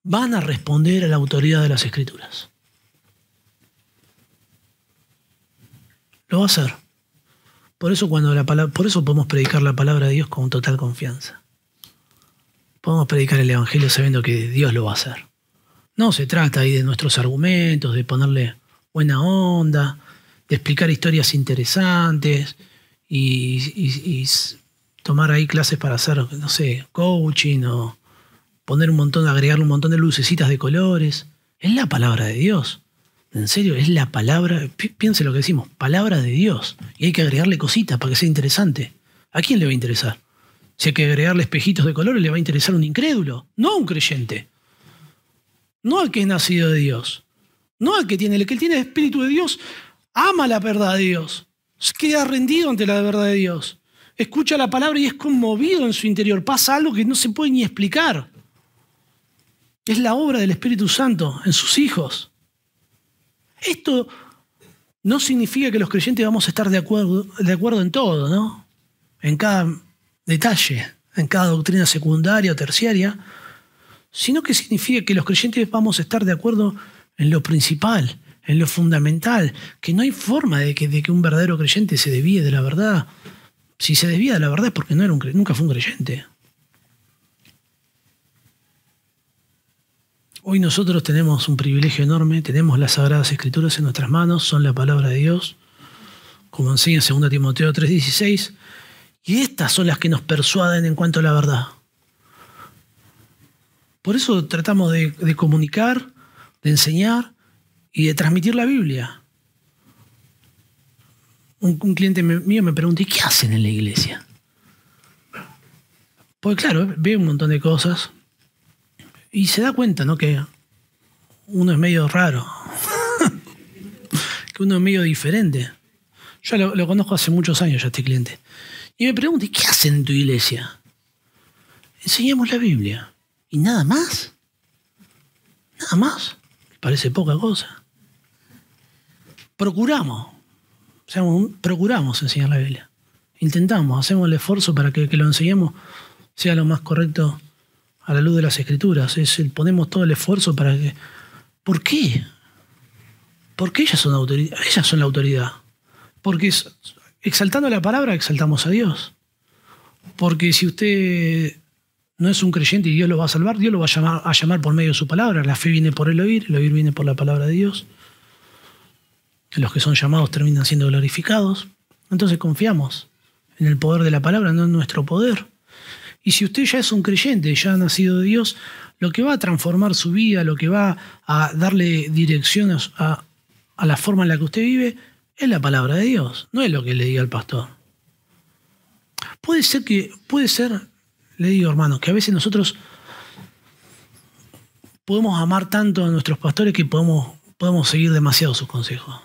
van a responder a la autoridad de las escrituras. va a hacer. Por eso, cuando la palabra, por eso podemos predicar la palabra de Dios con total confianza. Podemos predicar el Evangelio sabiendo que Dios lo va a hacer. No se trata ahí de nuestros argumentos, de ponerle buena onda, de explicar historias interesantes y, tomar ahí clases para hacer, no sé, coaching o poner un montón, agregar un montón de lucecitas de colores. Es la palabra de Dios. En serio, es la palabra, piense lo que decimos, palabra de Dios. Y hay que agregarle cositas para que sea interesante. ¿A quién le va a interesar? Si hay que agregarle espejitos de colores, le va a interesar un incrédulo, no a un creyente. No al que es nacido de Dios. No al que tiene. El que tiene el Espíritu de Dios ama la verdad de Dios. Queda rendido ante la verdad de Dios. Escucha la palabra y es conmovido en su interior. Pasa algo que no se puede ni explicar. Es la obra del Espíritu Santo en sus hijos. Esto no significa que los creyentes vamos a estar de acuerdo, de acuerdo en todo, ¿no? En cada detalle, en cada doctrina secundaria o terciaria, sino que significa que los creyentes vamos a estar de acuerdo en lo principal, en lo fundamental, que no hay forma de que, un verdadero creyente se desvíe de la verdad. Si se debía de la verdad es porque no era un, nunca fue un creyente. Hoy nosotros tenemos un privilegio enorme, tenemos las Sagradas Escrituras en nuestras manos, son la palabra de Dios, como enseña 2 Timoteo 3:16, y estas son las que nos persuaden en cuanto a la verdad. Por eso tratamos de, comunicar, de enseñar y de transmitir la Biblia. Un, cliente mío me pregunta, ¿y qué hacen en la iglesia? Pues claro, ve un montón de cosas, y se da cuenta, ¿no? Que uno es medio raro, que uno es medio diferente. Yo lo, conozco hace muchos años ya este cliente. Y me pregunta, ¿qué hacen en tu iglesia? Enseñamos la Biblia. ¿Y nada más? Nada más. Parece poca cosa. Procuramos. O procuramos enseñar la Biblia. Intentamos, hacemos el esfuerzo para que lo enseñemos sea lo más correcto a la luz de las escrituras. Es el, ponemos todo el esfuerzo para que... ¿Por qué? Porque ellas son, autoridad, ellas son la autoridad. Porque exaltando la palabra exaltamos a Dios. Porque si usted no es un creyente y Dios lo va a salvar, Dios lo va a llamar, a llamar por medio de su palabra. La fe viene por el oír, el oír viene por la palabra de Dios. Los que son llamados terminan siendo glorificados. Entonces confiamos en el poder de la palabra, no en nuestro poder. Y si usted ya es un creyente, ya ha nacido de Dios, lo que va a transformar su vida, lo que va a darle direcciones a, la forma en la que usted vive, es la palabra de Dios, no es lo que le diga el pastor. Puede ser que, puede ser, le digo hermano, que a veces nosotros podemos amar tanto a nuestros pastores que podemos, podemos seguir demasiado sus consejos.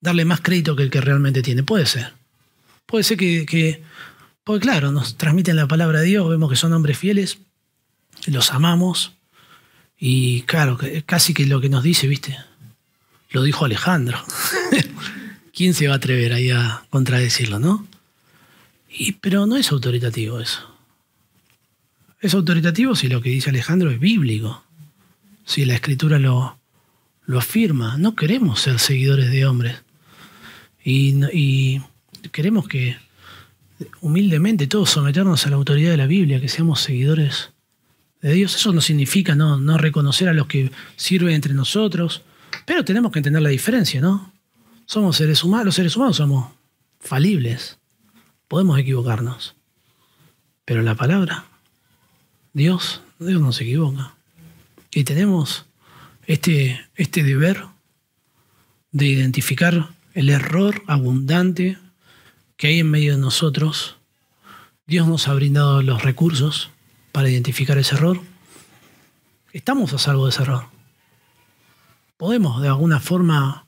Darle más crédito que el que realmente tiene. Puede ser. Puede ser que porque claro, nos transmiten la palabra de Dios, vemos que son hombres fieles, los amamos, y claro, casi que lo que nos dice, viste, lo dijo Alejandro. ¿Quién se va a atrever ahí a contradecirlo, no? Y, pero no es autoritativo eso. Es autoritativo si lo que dice Alejandro es bíblico, si la escritura lo, lo afirma. No queremos ser seguidores de hombres. y queremos que humildemente todos someternos a la autoridad de la Biblia, que seamos seguidores de Dios. Eso no significa no, no reconocer a los que sirven entre nosotros, pero tenemos que entender la diferencia, ¿no? Somos seres humanos, los seres humanos somos falibles, podemos equivocarnos, pero la palabra, Dios, Dios no se equivoca. Y tenemos este, este deber de identificar el error abundante que hay en medio de nosotros, Dios nos ha brindado los recursos para identificar ese error. Estamos a salvo de ese error. Podemos de alguna forma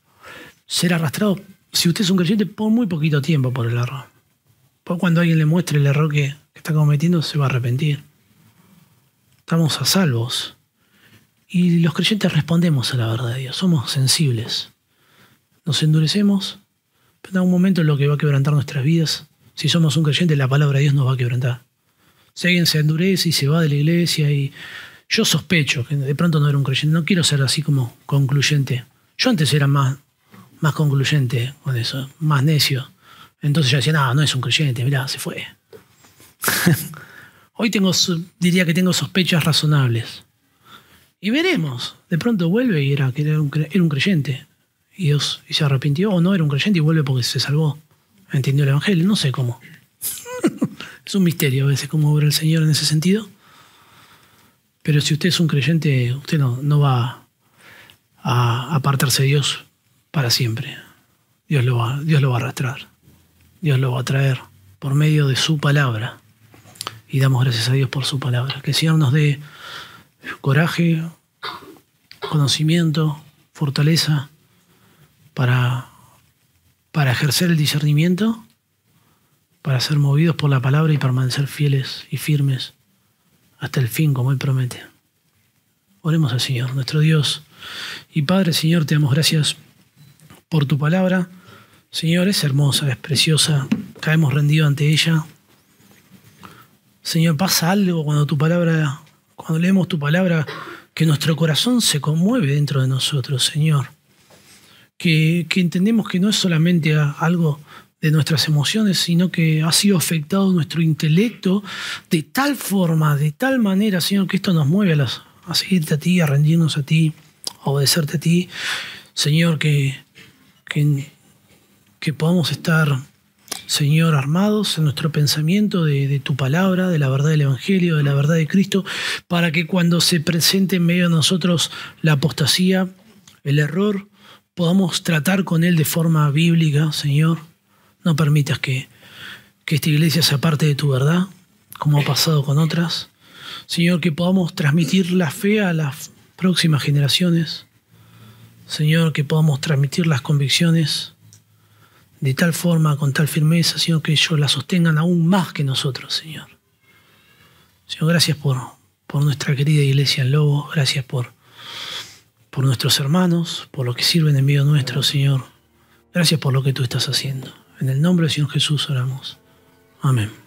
ser arrastrados, si usted es un creyente, por muy poquito tiempo por el error. Por cuando alguien le muestre el error que, que está cometiendo, se va a arrepentir. Estamos a salvos. Y los creyentes respondemos a la verdad de Dios, somos sensibles. Nos endurecemos pero en algún momento lo que va a quebrantar nuestras vidas. Si somos un creyente, la palabra de Dios nos va a quebrantar. Si alguien se endurece y se va de la iglesia y yo sospecho que de pronto no era un creyente, no quiero ser así como concluyente. Yo antes era más, más concluyente con eso, más necio. Entonces yo decía, no, no es un creyente, mirá, se fue. Hoy diría que tengo sospechas razonables. Y veremos. De pronto vuelve y era que era un, creyente y Dios se arrepintió o no era un creyente y vuelve porque se salvó. Entendió el Evangelio, no sé cómo. es un misterio a veces cómo obra el Señor en ese sentido. Pero si usted es un creyente, usted no, no va a apartarse de Dios para siempre. Dios lo, va, Dios lo va a arrastrar. Dios lo va a traer por medio de su palabra. Y damos gracias a Dios por su palabra. Que el Señor nos dé coraje, conocimiento, fortaleza para, para ejercer el discernimiento, para ser movidos por la palabra y permanecer fieles y firmes hasta el fin, como Él promete. Oremos al Señor, nuestro Dios y Padre, Señor, te damos gracias por tu palabra. Señor, es hermosa, es preciosa, caemos rendidos ante ella. Señor, pasa algo cuando tu palabra, cuando leemos tu palabra, que nuestro corazón se conmueve dentro de nosotros, Señor que, entendemos que no es solamente algo de nuestras emociones, sino que ha sido afectado nuestro intelecto de tal forma, de tal manera, Señor, que esto nos mueve a, las, a seguirte a ti, a rendirnos a ti, a obedecerte a ti. Señor, que, que, podamos estar, Señor, armados en nuestro pensamiento de, de, tu palabra, de la verdad del Evangelio, de la verdad de Cristo, para que cuando se presente en medio de nosotros la apostasía, el error, podamos tratar con Él de forma bíblica, Señor. No permitas que, esta iglesia sea parte de tu verdad, como ha pasado con otras. Señor, que podamos transmitir la fe a las próximas generaciones. Señor, que podamos transmitir las convicciones de tal forma, con tal firmeza, Señor, que ellos la sostengan aún más que nosotros, Señor. Señor, gracias por, por nuestra querida iglesia en Lobo. gracias por por nuestros hermanos, por lo que sirven en medio nuestro, Señor. Gracias por lo que tú estás haciendo. En el nombre del Señor Jesús oramos. Amén.